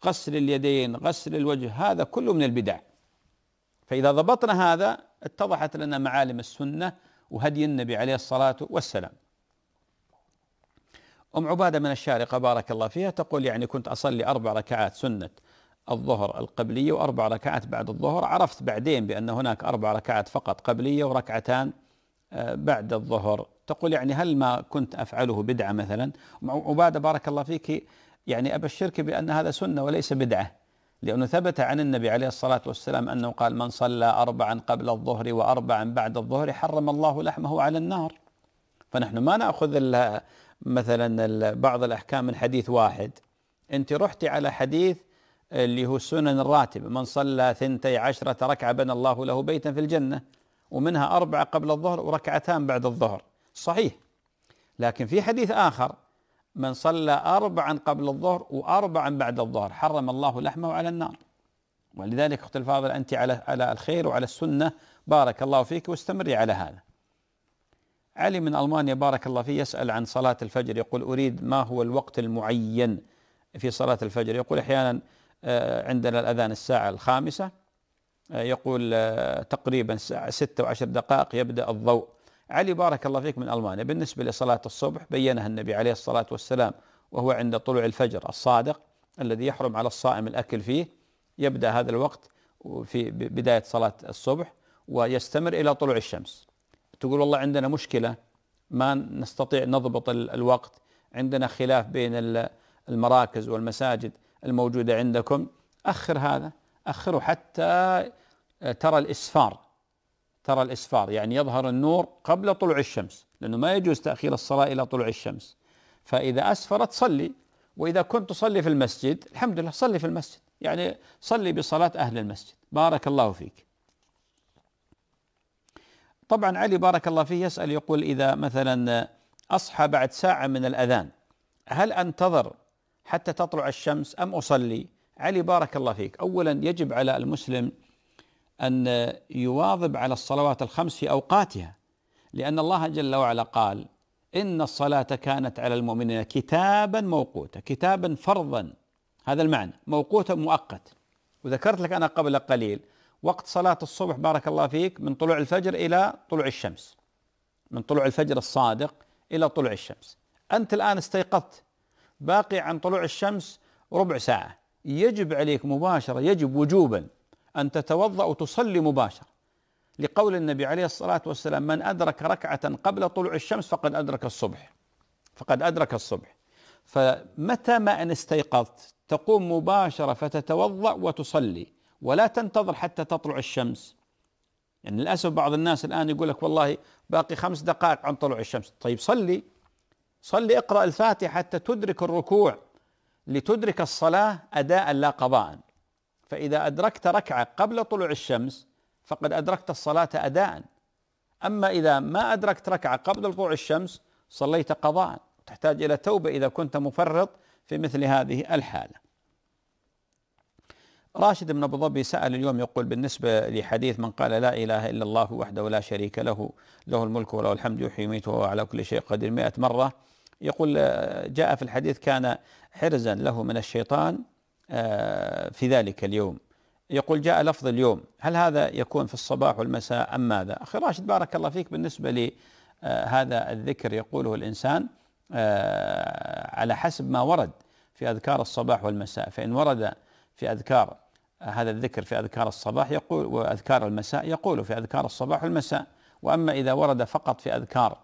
غسل اليدين غسل الوجه هذا كله من البدع فاذا ضبطنا هذا اتضحت لنا معالم السنه وهدي النبي عليه الصلاه والسلام ام عباده من الشارقه بارك الله فيها تقول يعني كنت اصلي اربع ركعات سنه الظهر القبلية وأربع ركعات بعد الظهر عرفت بعدين بأن هناك أربع ركعات فقط قبلية وركعتان آه، بعد الظهر تقول يعني هل ما كنت أفعله بدعة مثلا عبادة بارك الله فيك يعني أبشرك بأن هذا سنة وليس بدعة لأنه ثبت عن النبي عليه الصلاة والسلام أنه قال من صلى أربعا قبل الظهر وأربعا بعد الظهر حرم الله لحمه على النار فنحن ما نأخذ مثلا بعض الأحكام من حديث واحد أنت رحتي على حديث اللي هو السنن الراتبة من صلى ثنتي عشرة ركعة بنى الله له بيتا في الجنة ومنها أربعة قبل الظهر وركعتان بعد الظهر صحيح لكن في حديث آخر من صلى أربعا قبل الظهر وأربعا بعد الظهر حرم الله لحمه على النار ولذلك أخت الفاضل أنت على على الخير وعلى السنة بارك الله فيك واستمري على هذا علي من ألمانيا بارك الله فيه يسأل عن صلاة الفجر يقول أريد ما هو الوقت المعين في صلاة الفجر يقول أحيانا آه، عندنا الأذان الساعة الخامسة آه، يقول آه، تقريبا الساعة ستة وعشر دقائق يبدأ الضوء علي بارك الله فيك من ألمانيا بالنسبة لصلاة الصبح بينها النبي عليه الصلاة والسلام وهو عند طلوع الفجر الصادق الذي يحرم على الصائم الأكل فيه يبدأ هذا الوقت في بداية صلاة الصبح ويستمر إلى طلوع الشمس تقول والله عندنا مشكلة ما نستطيع نضبط الوقت عندنا خلاف بين المراكز والمساجد الموجودة عندكم أخر هذا أخره حتى آه، ترى الإسفار ترى الإسفار يعني يظهر النور قبل طلوع الشمس لأنه ما يجوز تأخير الصلاة إلى طلوع الشمس فإذا أسفرت صلي وإذا كنت تصلي في المسجد الحمد لله صلي في المسجد يعني صلي بصلاة أهل المسجد بارك الله فيك طبعا علي بارك الله فيه يسأل يقول إذا مثلا أصحى بعد ساعة من الأذان هل أنتظر حتى تطلع الشمس ام اصلي؟ علي بارك الله فيك، اولا يجب على المسلم ان يواظب على الصلوات الخمس في اوقاتها لان الله جل وعلا قال: ان الصلاه كانت على المؤمنين كتابا موقوتا، كتابا فرضا هذا المعنى، موقوتا مؤقت وذكرت لك انا قبل قليل وقت صلاه الصبح بارك الله فيك من طلوع الفجر الى طلوع الشمس. من طلوع الفجر الصادق الى طلوع الشمس. انت الان استيقظت باقي عن طلوع الشمس ربع ساعة يجب عليك مباشرة يجب وجوبا أن تتوضأ وتصلي مباشرة لقول النبي عليه الصلاة والسلام من أدرك ركعة قبل طلوع الشمس فقد أدرك الصبح فقد أدرك الصبح فمتى ما أن استيقظت تقوم مباشرة فتتوضأ وتصلي ولا تنتظر حتى تطلع الشمس يعني للأسف بعض الناس الآن يقول لك والله باقي خمس دقائق عن طلوع الشمس طيب صلي صلي اقرأ الفاتحة حتى تدرك الركوع لتدرك الصلاة أداء لا قضاء فإذا أدركت ركعة قبل طلوع الشمس فقد أدركت الصلاة أداء أما إذا ما أدركت ركعة قبل طلوع الشمس صليت قضاء تحتاج إلى توبة إذا كنت مفرط في مثل هذه الحالة راشد بن أبو ظبي سأل اليوم يقول بالنسبة لحديث من قال لا إله إلا الله وحده لا شريك له له الملك وله الحمد يحيي ويميت وهو على كل شيء قدير مئة مرة يقول آه، جاء في الحديث كان حرزا له من الشيطان آه، في ذلك اليوم يقول جاء لفظ اليوم هل هذا يكون في الصباح والمساء أم ماذا أخي راشد بارك الله فيك بالنسبة لي آه، هذا الذكر يقوله الإنسان على حسب ما ورد في أذكار الصباح والمساء فإن ورد في أذكار هذا الذكر في أذكار الصباح يقول وأذكار المساء يقول في أذكار الصباح والمساء وأما إذا ورد فقط في أذكار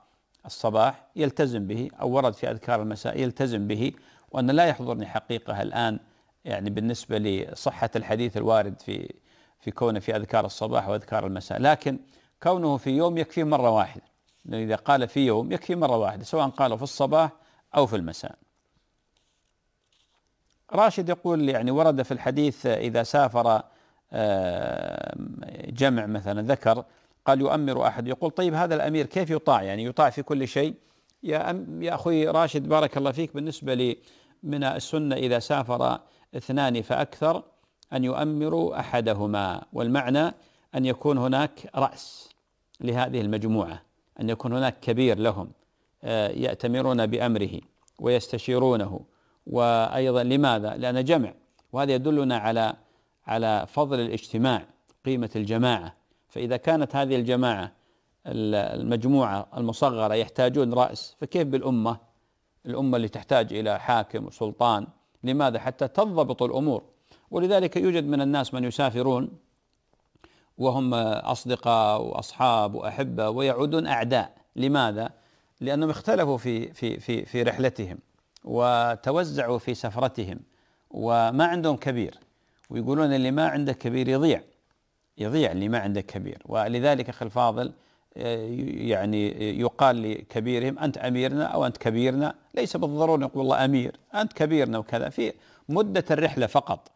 الصباح يلتزم به أو ورد في أذكار المساء يلتزم به وأن لا يحضرني حقيقة الآن يعني بالنسبة لصحة الحديث الوارد في في كونه في أذكار الصباح وأذكار المساء لكن كونه في يوم يكفي مرة واحدة يعني إذا قال في يوم يكفي مرة واحدة سواء قال في الصباح أو في المساء راشد يقول يعني ورد في الحديث إذا سافر آه، جمع مثلا ذكر قال يؤمر أحد يقول طيب هذا الأمير كيف يطاع يعني يطاع في كل شيء يا, أم يا أخوي راشد بارك الله فيك بالنسبة لي من السنة إذا سافر اثنان فأكثر أن يؤمروا أحدهما والمعنى أن يكون هناك رأس لهذه المجموعة أن يكون هناك كبير لهم آه، يأتمرون بأمره ويستشيرونه وأيضا لماذا؟ لأن جمع وهذا يدلنا على على فضل الاجتماع قيمة الجماعة فإذا كانت هذه الجماعة المجموعة المصغرة يحتاجون رأس فكيف بالأمة الأمة اللي تحتاج إلى حاكم وسلطان لماذا حتى تضبط الأمور ولذلك يوجد من الناس من يسافرون وهم أصدقاء وأصحاب وأحبة ويعودون أعداء لماذا؟ لأنهم اختلفوا في في في في رحلتهم وتوزعوا في سفرتهم وما عندهم كبير ويقولون اللي ما عنده كبير يضيع يضيع اللي ما عنده كبير ولذلك اخي الفاضل آه، يعني يقال لكبيرهم انت اميرنا او انت كبيرنا ليس بالضروره يقول والله امير انت كبيرنا وكذا في مده الرحله فقط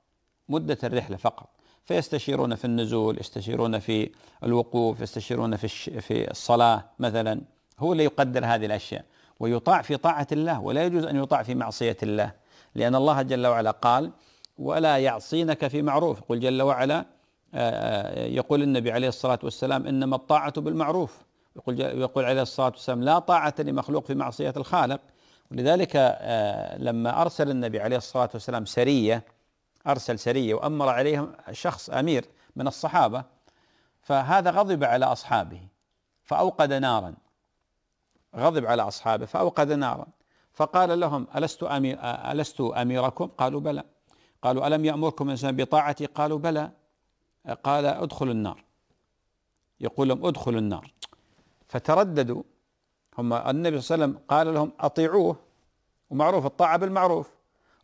مده الرحله فقط فيستشيرون في النزول يستشيرون في الوقوف يستشيرون في في الصلاه مثلا هو اللي يقدر هذه الاشياء ويطاع في طاعه الله ولا يجوز ان يطاع في معصيه الله لان الله جل وعلا قال ولا يعصينك في معروف قل جل وعلا آه، آه، يقول النبي عليه الصلاة والسلام إنما الطاعة بالمعروف يقول, يقول عليه الصلاة والسلام لا طاعة لمخلوق في معصية الخالق ولذلك آه، لما أرسل النبي عليه الصلاة والسلام سرية أرسل سرية وأمر عليهم شخص أمير من الصحابة فهذا غضب على أصحابه فأوقد نارا غضب على أصحابه فأوقد نارا فقال لهم ألست, أمير ألست أميركم قالوا بلى قالوا ألم يأمركم الإنسان بطاعتي قالوا بلى قال ادخل النار يقول لهم ادخلوا النار فترددوا هم النبي صلى الله عليه وسلم قال لهم اطيعوه ومعروف الطاعه بالمعروف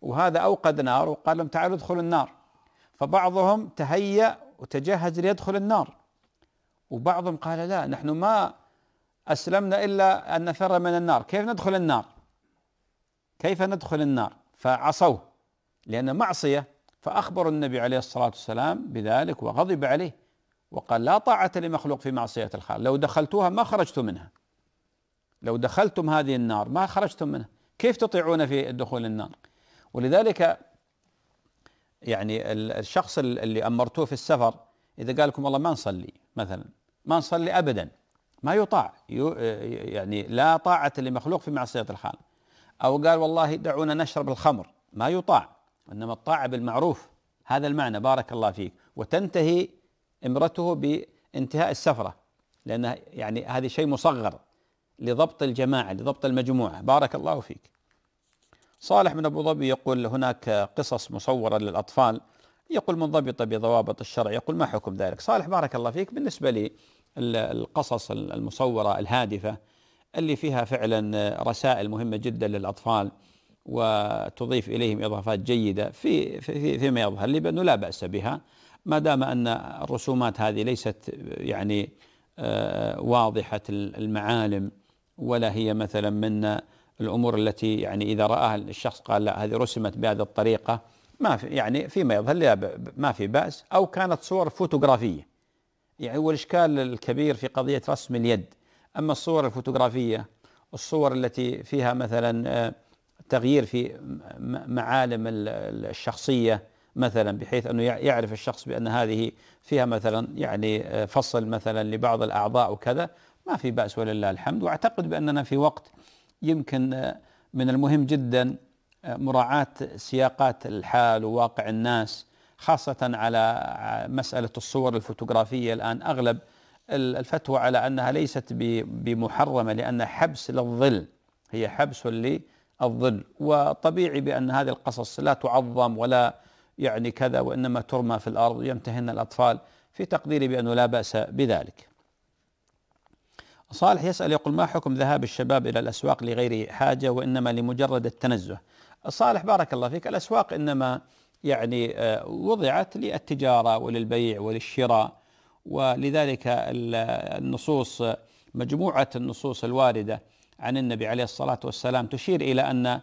وهذا اوقد نار وقال لهم تعالوا ادخلوا النار فبعضهم تهيأ وتجهز ليدخل النار وبعضهم قال لا نحن ما اسلمنا الا ان نفر من النار كيف ندخل النار كيف ندخل النار فعصوه لان معصيه فأخبر النبي عليه الصلاة والسلام بذلك وغضب عليه وقال لا طاعة لمخلوق في معصية الخالق لو دخلتوها ما خرجتم منها لو دخلتم هذه النار ما خرجتم منها كيف تطيعون في الدخول النار ولذلك يعني الشخص اللي أمرتوه في السفر إذا قال لكم والله ما نصلي مثلا ما نصلي أبدا ما يطاع يعني لا طاعة لمخلوق في معصية الخالق أو قال والله دعونا نشرب الخمر ما يطاع وإنما الطاعة بالمعروف هذا المعنى بارك الله فيك وتنتهي امرته بانتهاء السفرة لأن يعني هذا شيء مصغر لضبط الجماعة لضبط المجموعة بارك الله فيك صالح من أبو ظبي يقول هناك قصص مصورة للأطفال يقول منضبطة بضوابط الشرع يقول ما حكم ذلك صالح بارك الله فيك بالنسبة لي القصص المصورة الهادفة اللي فيها فعلا رسائل مهمة جدا للأطفال وتضيف اليهم اضافات جيده في, في فيما يظهر لي بانه لا باس بها ما دام ان الرسومات هذه ليست يعني آه، واضحه المعالم ولا هي مثلا من الامور التي يعني اذا راها الشخص قال لا هذه رسمت بهذه الطريقه ما في يعني فيما يظهر لي ما في باس او كانت صور فوتوغرافيه يعني هو الاشكال الكبير في قضيه رسم اليد اما الصور الفوتوغرافيه الصور التي فيها مثلا آه، تغيير في معالم الشخصيه مثلا بحيث انه يعرف الشخص بان هذه فيها مثلا يعني آه، فصل مثلا لبعض الاعضاء وكذا ما في باس ولله الحمد واعتقد باننا في وقت يمكن آه، من المهم جدا آه، مراعاه سياقات الحال وواقع الناس خاصه على مساله الصور الفوتوغرافيه الان اغلب الفتوى على انها ليست بمحرمه لان حبس للظل هي حبس الظل وطبيعي بأن هذه القصص لا تعظم ولا يعني كذا وإنما ترمى في الأرض يمتهن الأطفال في تقديري بأنه لا بأس بذلك صالح يسأل يقول ما حكم ذهاب الشباب إلى الأسواق لغير حاجة وإنما لمجرد التنزه صالح بارك الله فيك الأسواق إنما يعني آه، وضعت للتجارة وللبيع وللشراء ولذلك النصوص مجموعة النصوص الواردة عن النبي عليه الصلاه والسلام تشير الى ان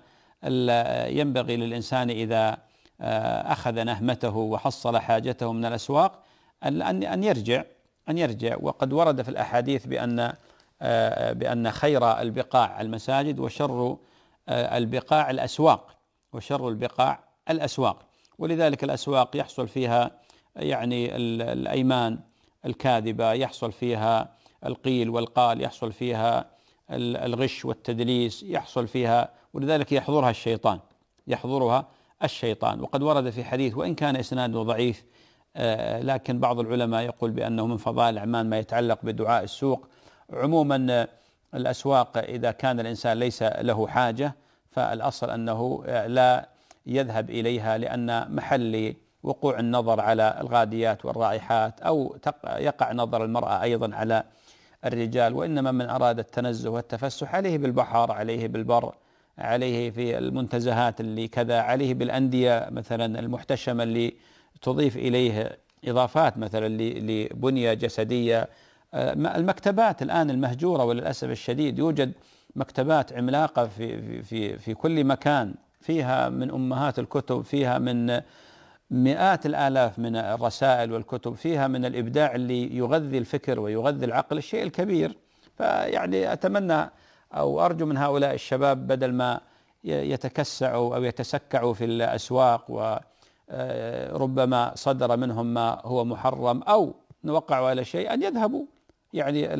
ينبغي للانسان اذا آه، اخذ نهمته وحصل حاجته من الاسواق ان ان يرجع ان يرجع وقد ورد في الاحاديث بان آه، بان خير البقاع المساجد وشر آه، البقاع الاسواق وشر البقاع الاسواق ولذلك الاسواق يحصل فيها يعني الايمان الكاذبه يحصل فيها القيل والقال يحصل فيها الغش والتدليس يحصل فيها ولذلك يحضرها الشيطان يحضرها الشيطان وقد ورد في حديث وإن كان إسناده ضعيف آه، لكن بعض العلماء يقول بأنه من فضائل الأعمال ما يتعلق بدعاء السوق عموما آه، الأسواق إذا كان الإنسان ليس له حاجة فالأصل أنه آه، لا يذهب إليها لأن محل وقوع النظر على الغاديات والرائحات أو يقع نظر المرأة أيضا على الرجال وإنما من أراد التنزه والتفسح عليه بالبحر عليه بالبر عليه في المنتزهات اللي كذا عليه بالأندية مثلا المحتشمة اللي تضيف إليه إضافات مثلا لبنية جسدية آه، المكتبات الآن المهجورة وللأسف الشديد يوجد مكتبات عملاقة في, في, في, في كل مكان فيها من أمهات الكتب فيها من مئات الآلاف من الرسائل والكتب فيها من الإبداع اللي يغذي الفكر ويغذي العقل الشيء الكبير فيعني أتمنى أو أرجو من هؤلاء الشباب بدل ما يتكسعوا أو يتسكعوا في الأسواق وربما آه، صدر منهم ما هو محرم أو نوقعوا على شيء أن يذهبوا يعني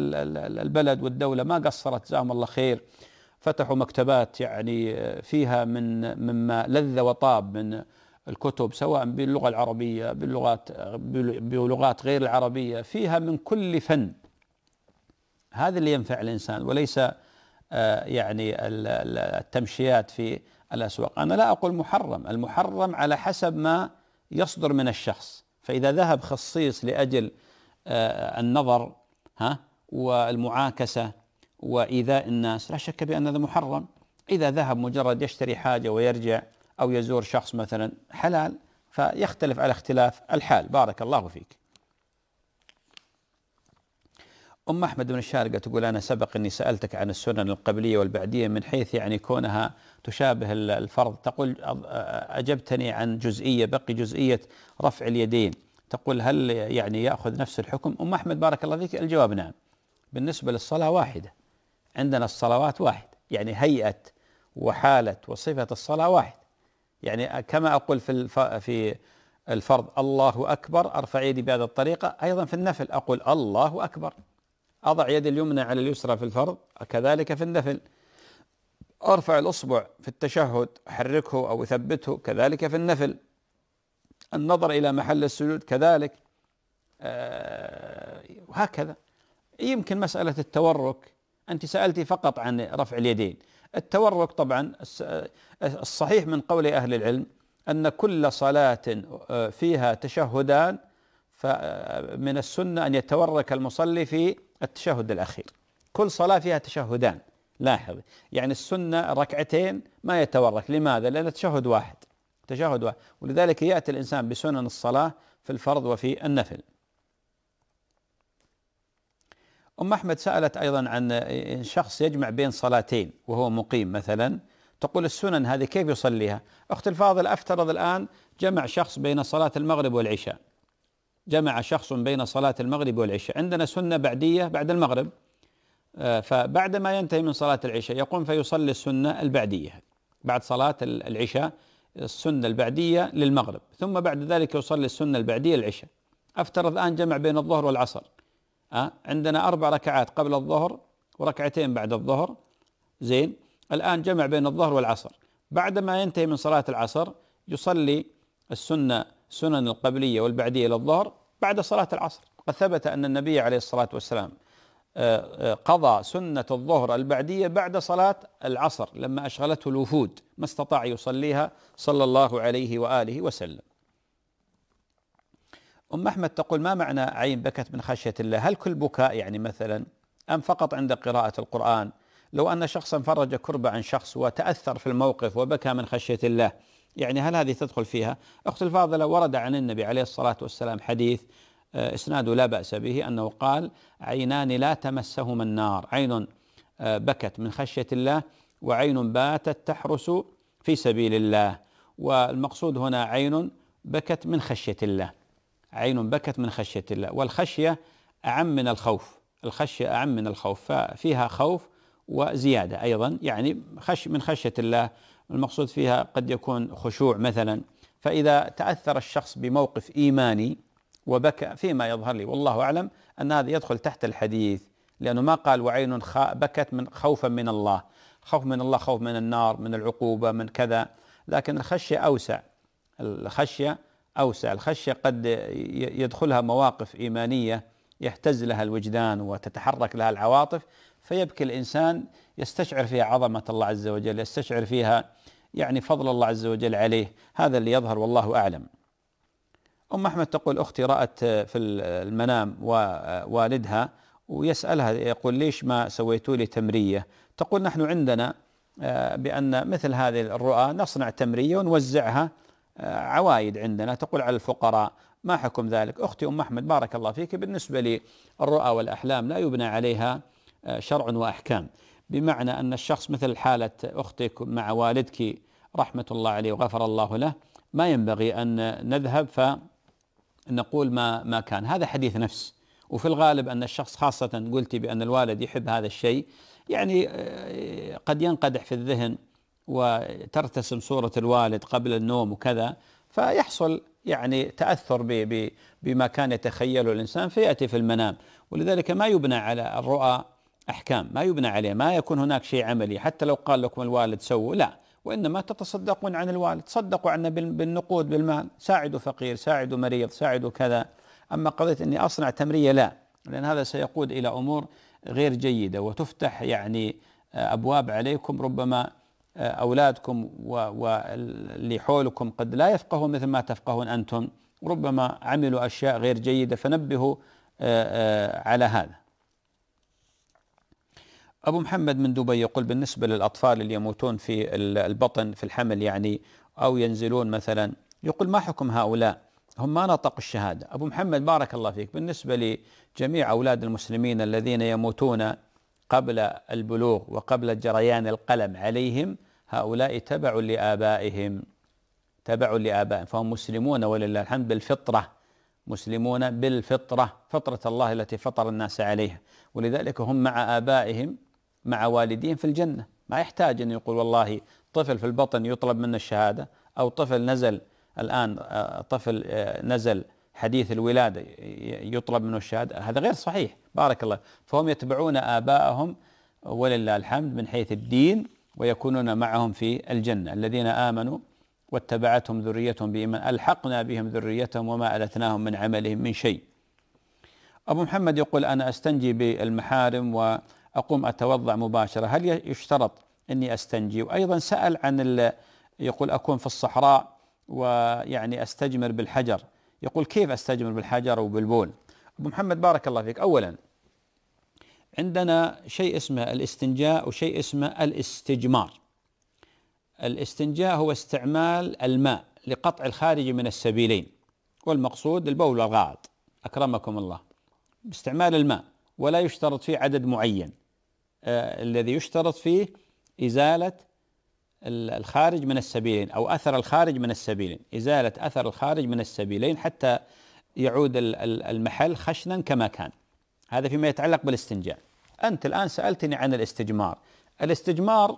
البلد والدولة ما قصرت جزاهم الله خير فتحوا مكتبات يعني آه، فيها من مما لذ وطاب من الكتب سواء باللغة العربية باللغات بلغات غير العربية فيها من كل فن هذا اللي ينفع الإنسان وليس آه، يعني التمشيات في الأسواق أنا لا أقول محرم المحرم على حسب ما يصدر من الشخص فإذا ذهب خصيص لأجل آه، النظر ها والمعاكسة وإيذاء الناس لا شك بأن هذا محرم إذا ذهب مجرد يشتري حاجة ويرجع أو يزور شخص مثلا حلال فيختلف على اختلاف الحال بارك الله فيك أم أحمد بن الشارقة تقول أنا سبق أني سألتك عن السنن القبلية والبعدية من حيث يعني كونها تشابه الفرض تقول أجبتني عن جزئية بقي جزئية رفع اليدين تقول هل يعني يأخذ نفس الحكم أم أحمد بارك الله فيك الجواب نعم بالنسبة للصلاة واحدة عندنا الصلوات واحد يعني هيئة وحالة وصفة الصلاة واحد يعني كما اقول في في الفرض الله اكبر ارفع يدي بهذه الطريقه ايضا في النفل اقول الله اكبر اضع يدي اليمنى على اليسرى في الفرض كذلك في النفل ارفع الاصبع في التشهد احركه او اثبته كذلك في النفل النظر الى محل السجود كذلك آه وهكذا يمكن مساله التورك انت سالتي فقط عن رفع اليدين التورك طبعا الصحيح من قول أهل العلم أن كل صلاة آه، فيها تشهدان فمن آه، السنة أن يتورك المصلي في التشهد الأخير كل صلاة فيها تشهدان لاحظ يعني السنة ركعتين ما يتورك لماذا؟ لأن تشهد واحد تشهد واحد ولذلك يأتي الإنسان بسنن الصلاة في الفرض وفي النفل أم أحمد سألت أيضا عن آه، شخص يجمع بين صلاتين وهو مقيم مثلا تقول السنن هذه كيف يصليها أخت الفاضل أفترض الآن جمع شخص بين صلاة المغرب والعشاء جمع شخص بين صلاة المغرب والعشاء عندنا سنة بعدية بعد المغرب آه، فبعد ما ينتهي من صلاة العشاء يقوم فيصلي السنة البعدية بعد صلاة العشاء السنة البعدية للمغرب ثم بعد ذلك يصلي السنة البعدية العشاء أفترض الآن جمع بين الظهر والعصر عندنا أربع ركعات قبل الظهر وركعتين بعد الظهر زين الآن جمع بين الظهر والعصر بعدما ينتهي من صلاة العصر يصلي السنة سنن القبلية والبعدية للظهر بعد صلاة العصر قد ثبت أن النبي عليه الصلاة والسلام آه، آه، قضى سنة الظهر البعدية بعد صلاة العصر لما أشغلته الوفود ما استطاع يصليها صلى الله عليه وآله وسلم أم أحمد تقول ما معنى عين بكت من خشية الله هل كل بكاء يعني مثلا أم فقط عند قراءة القرآن لو أن شخصا فرج كربة عن شخص وتأثر في الموقف وبكى من خشية الله يعني هل هذه تدخل فيها أخت الفاضلة ورد عن النبي عليه الصلاة والسلام حديث آه، إسناده لا بأس به أنه قال عينان لا تمسهما النار عين آه، بكت من خشية الله وعين باتت تحرس في سبيل الله والمقصود هنا عين بكت من خشية الله عين بكت من خشية الله والخشية أعم من الخوف الخشية أعم من الخوف ففيها خوف وزيادة أيضا يعني خش من خشية الله المقصود فيها قد يكون خشوع مثلا فإذا تأثر الشخص بموقف إيماني وبكى فيما يظهر لي والله أعلم أن هذا يدخل تحت الحديث لأنه ما قال وعين بكت من خوفا من الله خوف من الله خوف من النار من العقوبة من كذا لكن الخشية أوسع الخشية أوسع الخشية قد يدخلها مواقف إيمانية يهتز لها الوجدان وتتحرك لها العواطف فيبكي الإنسان يستشعر فيها عظمة الله عز وجل يستشعر فيها يعني فضل الله عز وجل عليه هذا اللي يظهر والله أعلم أم أحمد تقول أختي رأت في المنام ووالدها ويسألها يقول ليش ما سويتوا لي تمرية تقول نحن عندنا آه، بأن مثل هذه الرؤى نصنع تمرية ونوزعها آه، عوايد عندنا تقول على الفقراء ما حكم ذلك أختي أم أحمد بارك الله فيك بالنسبة للرؤى والأحلام لا يبنى عليها آه، شرع وأحكام بمعنى أن الشخص مثل حالة أختك مع والدك رحمة الله عليه وغفر الله له ما ينبغي أن نذهب فنقول ما ما كان هذا حديث نفس وفي الغالب أن الشخص خاصة قلت بأن الوالد يحب هذا الشيء يعني آه، قد ينقدح في الذهن وترتسم صورة الوالد قبل النوم وكذا فيحصل يعني تأثر بما كان يتخيله الإنسان فيأتي في المنام ولذلك ما يبنى على الرؤى أحكام ما يبنى عليه ما يكون هناك شيء عملي حتى لو قال لكم الوالد سووا لا وإنما تتصدقون عن الوالد صدقوا عنا بالنقود بالمال ساعدوا فقير ساعدوا مريض ساعدوا كذا أما قضية أني أصنع تمرية لا لأن هذا سيقود إلى أمور غير جيدة وتفتح يعني أبواب عليكم ربما أولادكم واللي حولكم قد لا يفقهون مثل ما تفقهون أنتم ربما عملوا أشياء غير جيدة فنبهوا آه، آه، على هذا أبو محمد من دبي يقول بالنسبة للأطفال اللي يموتون في البطن في الحمل يعني أو ينزلون مثلا يقول ما حكم هؤلاء هم ما نطقوا الشهادة أبو محمد بارك الله فيك بالنسبة لجميع أولاد المسلمين الذين يموتون قبل البلوغ وقبل جريان القلم عليهم هؤلاء تبع لآبائهم تبع لآبائهم فهم مسلمون ولله الحمد بالفطرة مسلمون بالفطرة فطرة الله التي فطر الناس عليها ولذلك هم مع آبائهم مع والديهم في الجنة ما يحتاج أن يقول والله طفل في البطن يطلب منه الشهادة أو طفل نزل الآن آه، طفل آه، نزل حديث الولادة يطلب منه الشهادة هذا غير صحيح بارك الله فهم يتبعون آباءهم ولله الحمد من حيث الدين ويكونون معهم في الجنة الذين آمنوا واتبعتهم ذريتهم بإيمان ألحقنا بهم ذريتهم وما ألتناهم من عملهم من شيء أبو محمد يقول أنا أستنجي بالمحارم وأقوم أتوضأ مباشرة هل يشترط أني أستنجي وأيضا سأل عن يقول أكون في الصحراء ويعني أستجمر بالحجر يقول كيف استجمر بالحجر وبالبول ابو محمد بارك الله فيك اولا عندنا شيء اسمه الاستنجاء وشيء اسمه الاستجمار الاستنجاء هو استعمال الماء لقطع الخارج من السبيلين والمقصود البول والغائط اكرمكم الله باستعمال الماء ولا يشترط فيه عدد معين آه الذي يشترط فيه ازاله الخارج من السبيلين أو أثر الخارج من السبيلين إزالة أثر الخارج من السبيلين حتى يعود المحل خشنا كما كان هذا فيما يتعلق بالاستنجاء أنت الآن سألتني عن الاستجمار الاستجمار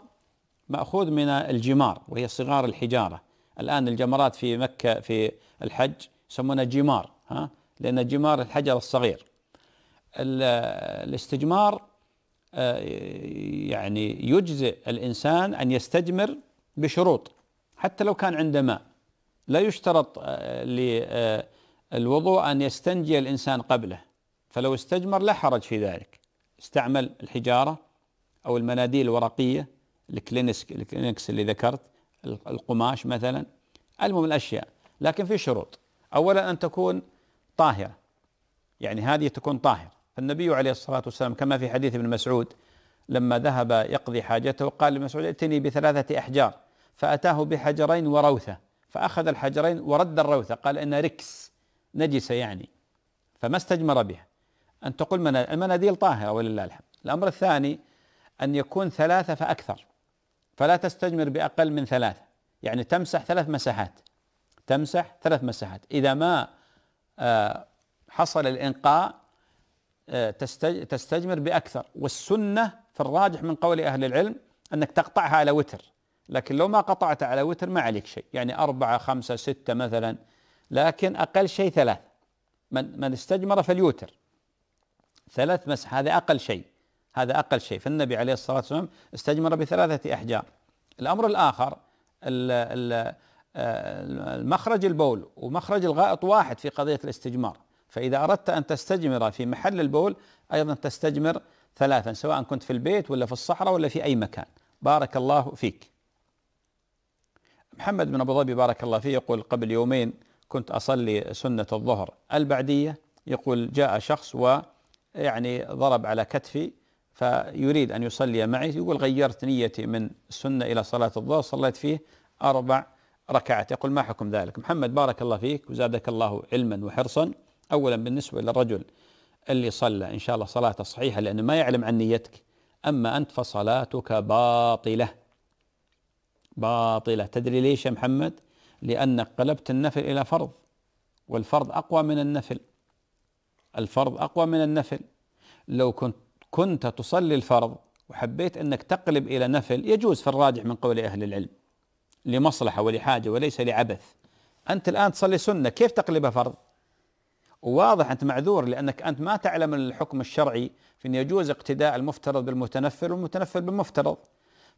مأخوذ من الجمار وهي صغار الحجارة الآن الجمرات في مكة في الحج يسمونها جمار ها لأن جمار الحجر الصغير الاستجمار آه، يعني يجزئ الإنسان أن يستجمر بشروط حتى لو كان عنده ماء لا يشترط آه، للوضوء أن يستنجي الإنسان قبله فلو استجمر لا حرج في ذلك استعمل الحجارة أو المناديل الورقية الكلينكس الكلينكس اللي ذكرت القماش مثلا المهم الأشياء لكن في شروط أولا أن تكون طاهرة يعني هذه تكون طاهرة فالنبي عليه الصلاة والسلام كما في حديث ابن مسعود لما ذهب يقضي حاجته قال لمسعود ائتني بثلاثة أحجار فأتاه بحجرين وروثة فأخذ الحجرين ورد الروثة قال إن ركس نجسة يعني فما استجمر بها أن تقول المناديل طاهرة ولله الحمد الأمر الثاني أن يكون ثلاثة فأكثر فلا تستجمر بأقل من ثلاثة يعني تمسح ثلاث مساحات تمسح ثلاث مساحات إذا ما آه، حصل الإنقاء آه، تستجمر بأكثر والسنة في الراجح من قول أهل العلم أنك تقطعها على وتر لكن لو ما قطعت على وتر ما عليك شيء يعني أربعة خمسة ستة مثلا لكن أقل شيء ثلاث من من استجمر فليوتر ثلاث مسح هذا أقل شيء هذا أقل شيء فالنبي عليه الصلاة والسلام استجمر بثلاثة أحجار الأمر الآخر آه، المخرج البول ومخرج الغائط واحد في قضية الاستجمار فإذا أردت أن تستجمر في محل البول أيضا تستجمر ثلاثا سواء كنت في البيت ولا في الصحراء ولا في أي مكان بارك الله فيك محمد بن أبو ظبي بارك الله فيه يقول قبل يومين كنت أصلي سنة الظهر البعدية يقول جاء شخص ويعني ضرب على كتفي فيريد أن يصلي معي يقول غيرت نيتي من السنة إلى صلاة الظهر صليت فيه أربع ركعات يقول ما حكم ذلك محمد بارك الله فيك وزادك الله علما وحرصا أولا بالنسبة للرجل اللي صلى إن شاء الله صلاته صحيحة لأنه ما يعلم عن نيتك أما أنت فصلاتك باطلة باطلة تدري ليش يا محمد لأنك قلبت النفل إلى فرض والفرض أقوى من النفل الفرض أقوى من النفل لو كنت كنت تصلي الفرض وحبيت أنك تقلب إلى نفل يجوز في الراجح من قول أهل العلم لمصلحة ولحاجة وليس لعبث أنت الآن تصلي سنة كيف تقلبها فرض وواضح انت معذور لانك انت ما تعلم الحكم الشرعي في ان يجوز اقتداء المفترض بالمتنفل والمتنفل بالمفترض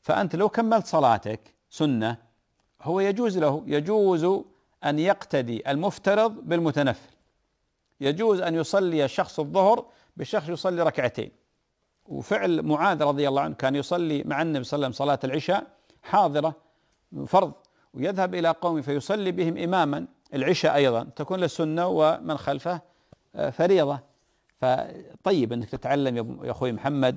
فانت لو كملت صلاتك سنه هو يجوز له يجوز ان يقتدي المفترض بالمتنفل يجوز ان يصلي شخص الظهر بشخص يصلي ركعتين وفعل معاذ رضي الله عنه كان يصلي مع النبي صلى الله عليه وسلم صلاه العشاء حاضره فرض ويذهب الى قومه فيصلي بهم اماما العشاء أيضا تكون للسنة ومن خلفه آه، فريضة فطيب أنك تتعلم يا أخوي محمد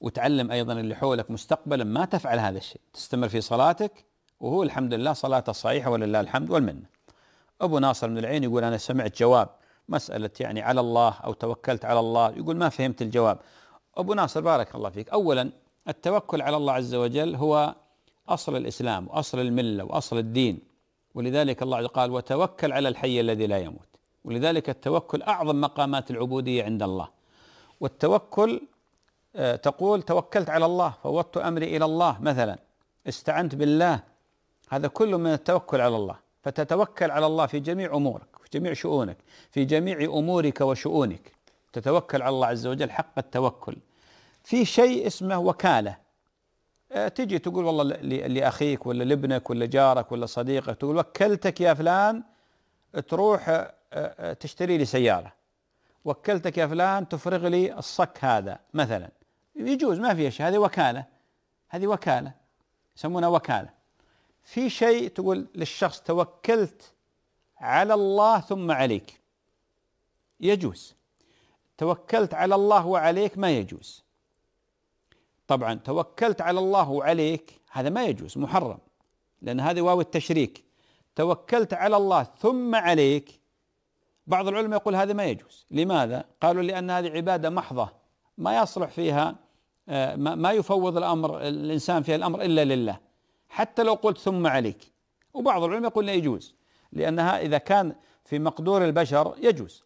وتعلم أيضا اللي حولك مستقبلا ما تفعل هذا الشيء تستمر في صلاتك وهو الحمد لله صلاته صحيحة ولله الحمد والمنة أبو ناصر من العين يقول أنا سمعت جواب مسألة يعني على الله أو توكلت على الله يقول ما فهمت الجواب أبو ناصر بارك الله فيك أولا التوكل على الله عز وجل هو أصل الإسلام وأصل الملة وأصل الدين ولذلك الله قال وتوكل على الحي الذي لا يموت ولذلك التوكل اعظم مقامات العبوديه عند الله والتوكل آه، تقول توكلت على الله فوضت امري الى الله مثلا استعنت بالله هذا كله من التوكل على الله فتتوكل على الله في جميع امورك في جميع شؤونك في جميع امورك وشؤونك تتوكل على الله عز وجل حق التوكل في شيء اسمه وكاله آه، تجي تقول والله لاخيك ولا لابنك ولا جارك ولا صديقك تقول وكلتك يا فلان تروح آه، آه، تشتري لي سياره وكلتك يا فلان تفرغ لي الصك هذا مثلا يجوز ما في شيء هذه وكاله هذه وكاله يسمونها وكاله في شيء تقول للشخص توكلت على الله ثم عليك يجوز توكلت على الله وعليك ما يجوز طبعا توكلت على الله وعليك هذا ما يجوز محرم لأن هذه واو التشريك توكلت على الله ثم عليك بعض العلماء يقول هذا ما يجوز لماذا؟ قالوا لأن هذه عبادة محضة ما يصلح فيها آه، ما يفوض الأمر الإنسان فيها الأمر إلا لله حتى لو قلت ثم عليك وبعض العلماء يقول لا يجوز لأنها إذا كان في مقدور البشر يجوز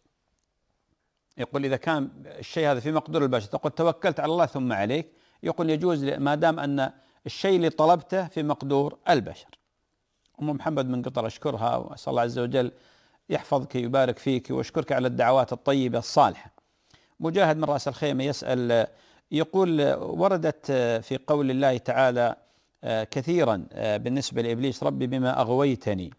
يقول إذا كان الشيء هذا في مقدور البشر تقول توكلت على الله ثم عليك يقول يجوز ما دام أن الشيء اللي طلبته في مقدور البشر أم محمد من قطر أشكرها وأسأل الله عز وجل يحفظك ويبارك فيك وأشكرك على الدعوات الطيبة الصالحة مجاهد من رأس الخيمة يسأل يقول وردت في قول الله تعالى آه، كثيرا آه، بالنسبة لإبليس ربي بما أغويتني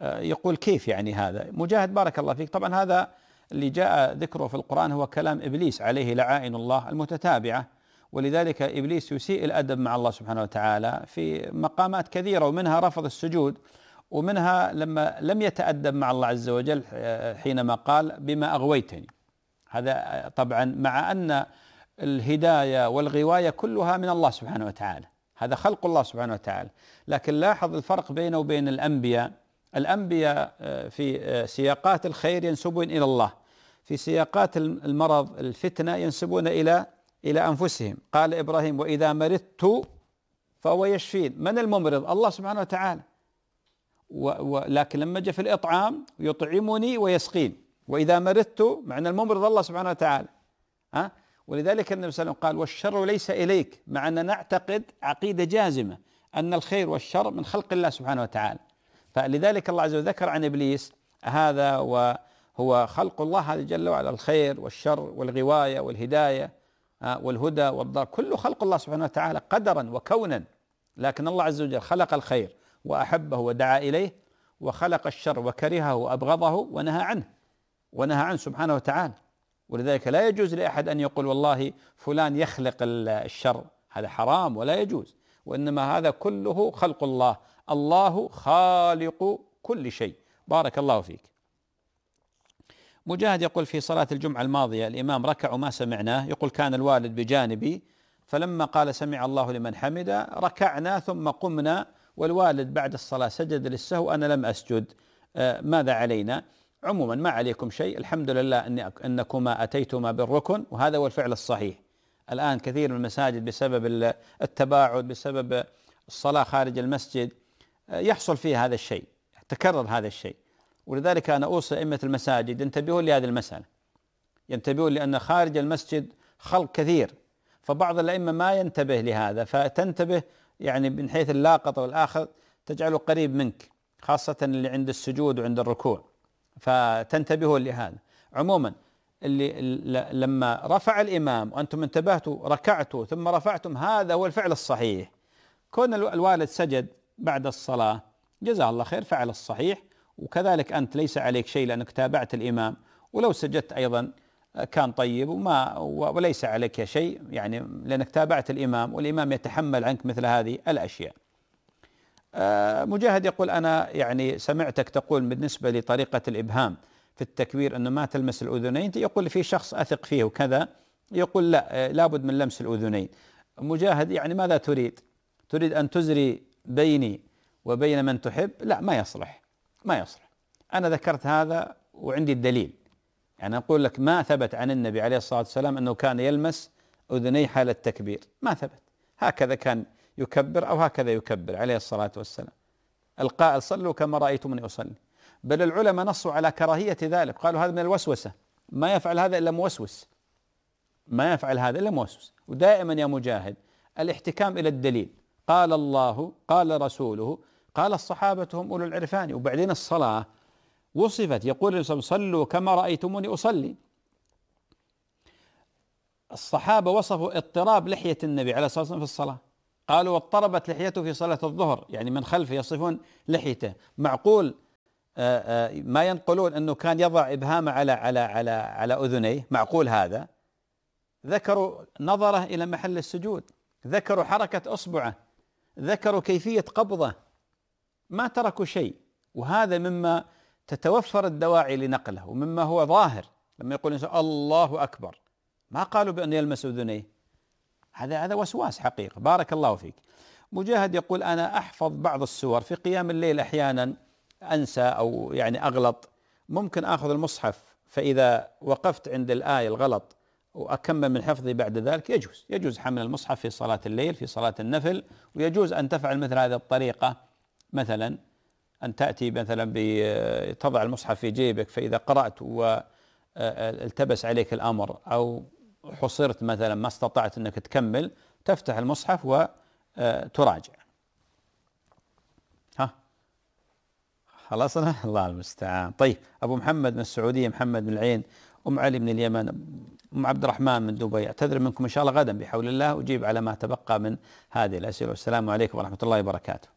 آه، يقول كيف يعني هذا مجاهد بارك الله فيك طبعا هذا اللي جاء ذكره في القرآن هو كلام إبليس عليه لعائن الله المتتابعة ولذلك ابليس يسيء الادب مع الله سبحانه وتعالى في مقامات كثيره ومنها رفض السجود ومنها لما لم يتادب مع الله عز وجل آه، حينما قال بما اغويتني هذا آه، طبعا مع ان الهدايه والغوايه كلها من الله سبحانه وتعالى هذا خلق الله سبحانه وتعالى لكن لاحظ الفرق بينه وبين الانبياء الانبياء آه، في سياقات الخير ينسبون الى الله في سياقات المرض الفتنه ينسبون الى إلى أنفسهم قال إبراهيم وإذا مرضت فهو يشفين من الممرض الله سبحانه وتعالى ولكن لما جاء في الإطعام يطعمني ويسقين وإذا مرضت معنى الممرض الله سبحانه وتعالى ها ولذلك النبي صلى الله عليه وسلم قال والشر ليس إليك مع أن نعتقد عقيدة جازمة أن الخير والشر من خلق الله سبحانه وتعالى فلذلك الله عز وجل ذكر عن إبليس هذا وهو خلق الله جل وعلا الخير والشر والغواية والهداية والهدى والضر كل خلق الله سبحانه وتعالى قدرا وكونا لكن الله عز وجل خلق الخير وأحبه ودعا إليه وخلق الشر وكرهه وأبغضه ونهى عنه ونهى عنه سبحانه وتعالى ولذلك لا يجوز لأحد أن يقول والله فلان يخلق الشر هذا حرام ولا يجوز وإنما هذا كله خلق الله الله خالق كل شيء بارك الله فيك مجاهد يقول في صلاة الجمعة الماضية الإمام ركع وما سمعناه يقول كان الوالد بجانبي فلما قال سمع الله لمن حمده ركعنا ثم قمنا والوالد بعد الصلاة سجد للسهو أنا لم أسجد آه، ماذا علينا عموما ما عليكم شيء الحمد لله أنكما أتيتما بالركن وهذا هو الفعل الصحيح الآن كثير من المساجد بسبب التباعد بسبب الصلاة خارج المسجد آه، يحصل فيه هذا الشيء تكرر هذا الشيء ولذلك أنا أوصي أئمة المساجد ينتبهون لهذه المسألة ينتبهون لأن خارج المسجد خلق كثير فبعض الأئمة ما ينتبه لهذا فتنتبه يعني من حيث اللاقطة والآخر تجعله قريب منك خاصة اللي عند السجود وعند الركوع فتنتبهون لهذا عموما اللي لما رفع الإمام وأنتم انتبهتوا ركعتوا ثم رفعتم هذا هو الفعل الصحيح كون الوالد سجد بعد الصلاة جزاه الله خير فعل الصحيح وكذلك أنت ليس عليك شيء لأنك تابعت الإمام ولو سجدت أيضا آه، كان طيب وما وليس عليك شيء يعني لأنك تابعت الإمام والإمام يتحمل عنك مثل هذه الأشياء آه، مجاهد يقول أنا يعني سمعتك تقول بالنسبة لطريقة الإبهام في التكبير أنه ما تلمس الأذنين يقول في شخص أثق فيه وكذا يقول لا آه، لابد من لمس الأذنين مجاهد يعني ماذا تريد تريد أن تزري بيني وبين من تحب لا ما يصلح ما يصلح أنا ذكرت هذا وعندي الدليل يعني أقول لك ما ثبت عن النبي عليه الصلاة والسلام أنه كان يلمس أذني حال التكبير ما ثبت هكذا كان يكبر أو هكذا يكبر عليه الصلاة والسلام القائل صلوا كما رأيتمني أصلي بل العلماء نصوا على كراهية ذلك قالوا هذا من الوسوسة ما يفعل هذا إلا موسوس ما يفعل هذا إلا موسوس ودائما يا مجاهد الاحتكام إلى الدليل قال الله قال رسوله قال الصحابة هم أولو العرفان وبعدين الصلاة وصفت يقول صلوا كما رأيتموني أصلي الصحابة وصفوا اضطراب لحية النبي عليه الصلاة والسلام في الصلاة قالوا واضطربت لحيته في صلاة الظهر يعني من خلفه يصفون لحيته معقول آه، آه، ما ينقلون أنه كان يضع إبهامه على على على على أذنيه معقول هذا ذكروا نظره إلى محل السجود ذكروا حركة أصبعه ذكروا كيفية قبضه ما تركوا شيء وهذا مما تتوفر الدواعي لنقله ومما هو ظاهر لما يقول الانسان الله اكبر ما قالوا بان يلمس اذنيه هذا هذا وسواس حقيقه بارك الله فيك مجاهد يقول انا احفظ بعض السور في قيام الليل احيانا انسى او يعني اغلط ممكن اخذ المصحف فاذا وقفت عند الايه الغلط واكمل من حفظي بعد ذلك يجوز يجوز حمل المصحف في صلاه الليل في صلاه النفل ويجوز ان تفعل مثل هذه الطريقه مثلا أن تأتي مثلا آه، تضع المصحف في جيبك فإذا قرأت والتبس آه، آه، عليك الأمر أو حصرت مثلا ما استطعت أنك تكمل تفتح المصحف وتراجع ها خلصنا الله المستعان طيب أبو محمد من السعودية محمد من العين أم علي من اليمن أم عبد الرحمن من دبي أعتذر منكم إن شاء الله غدا بحول الله أجيب على ما تبقى من هذه الأسئلة والسلام عليكم ورحمة الله وبركاته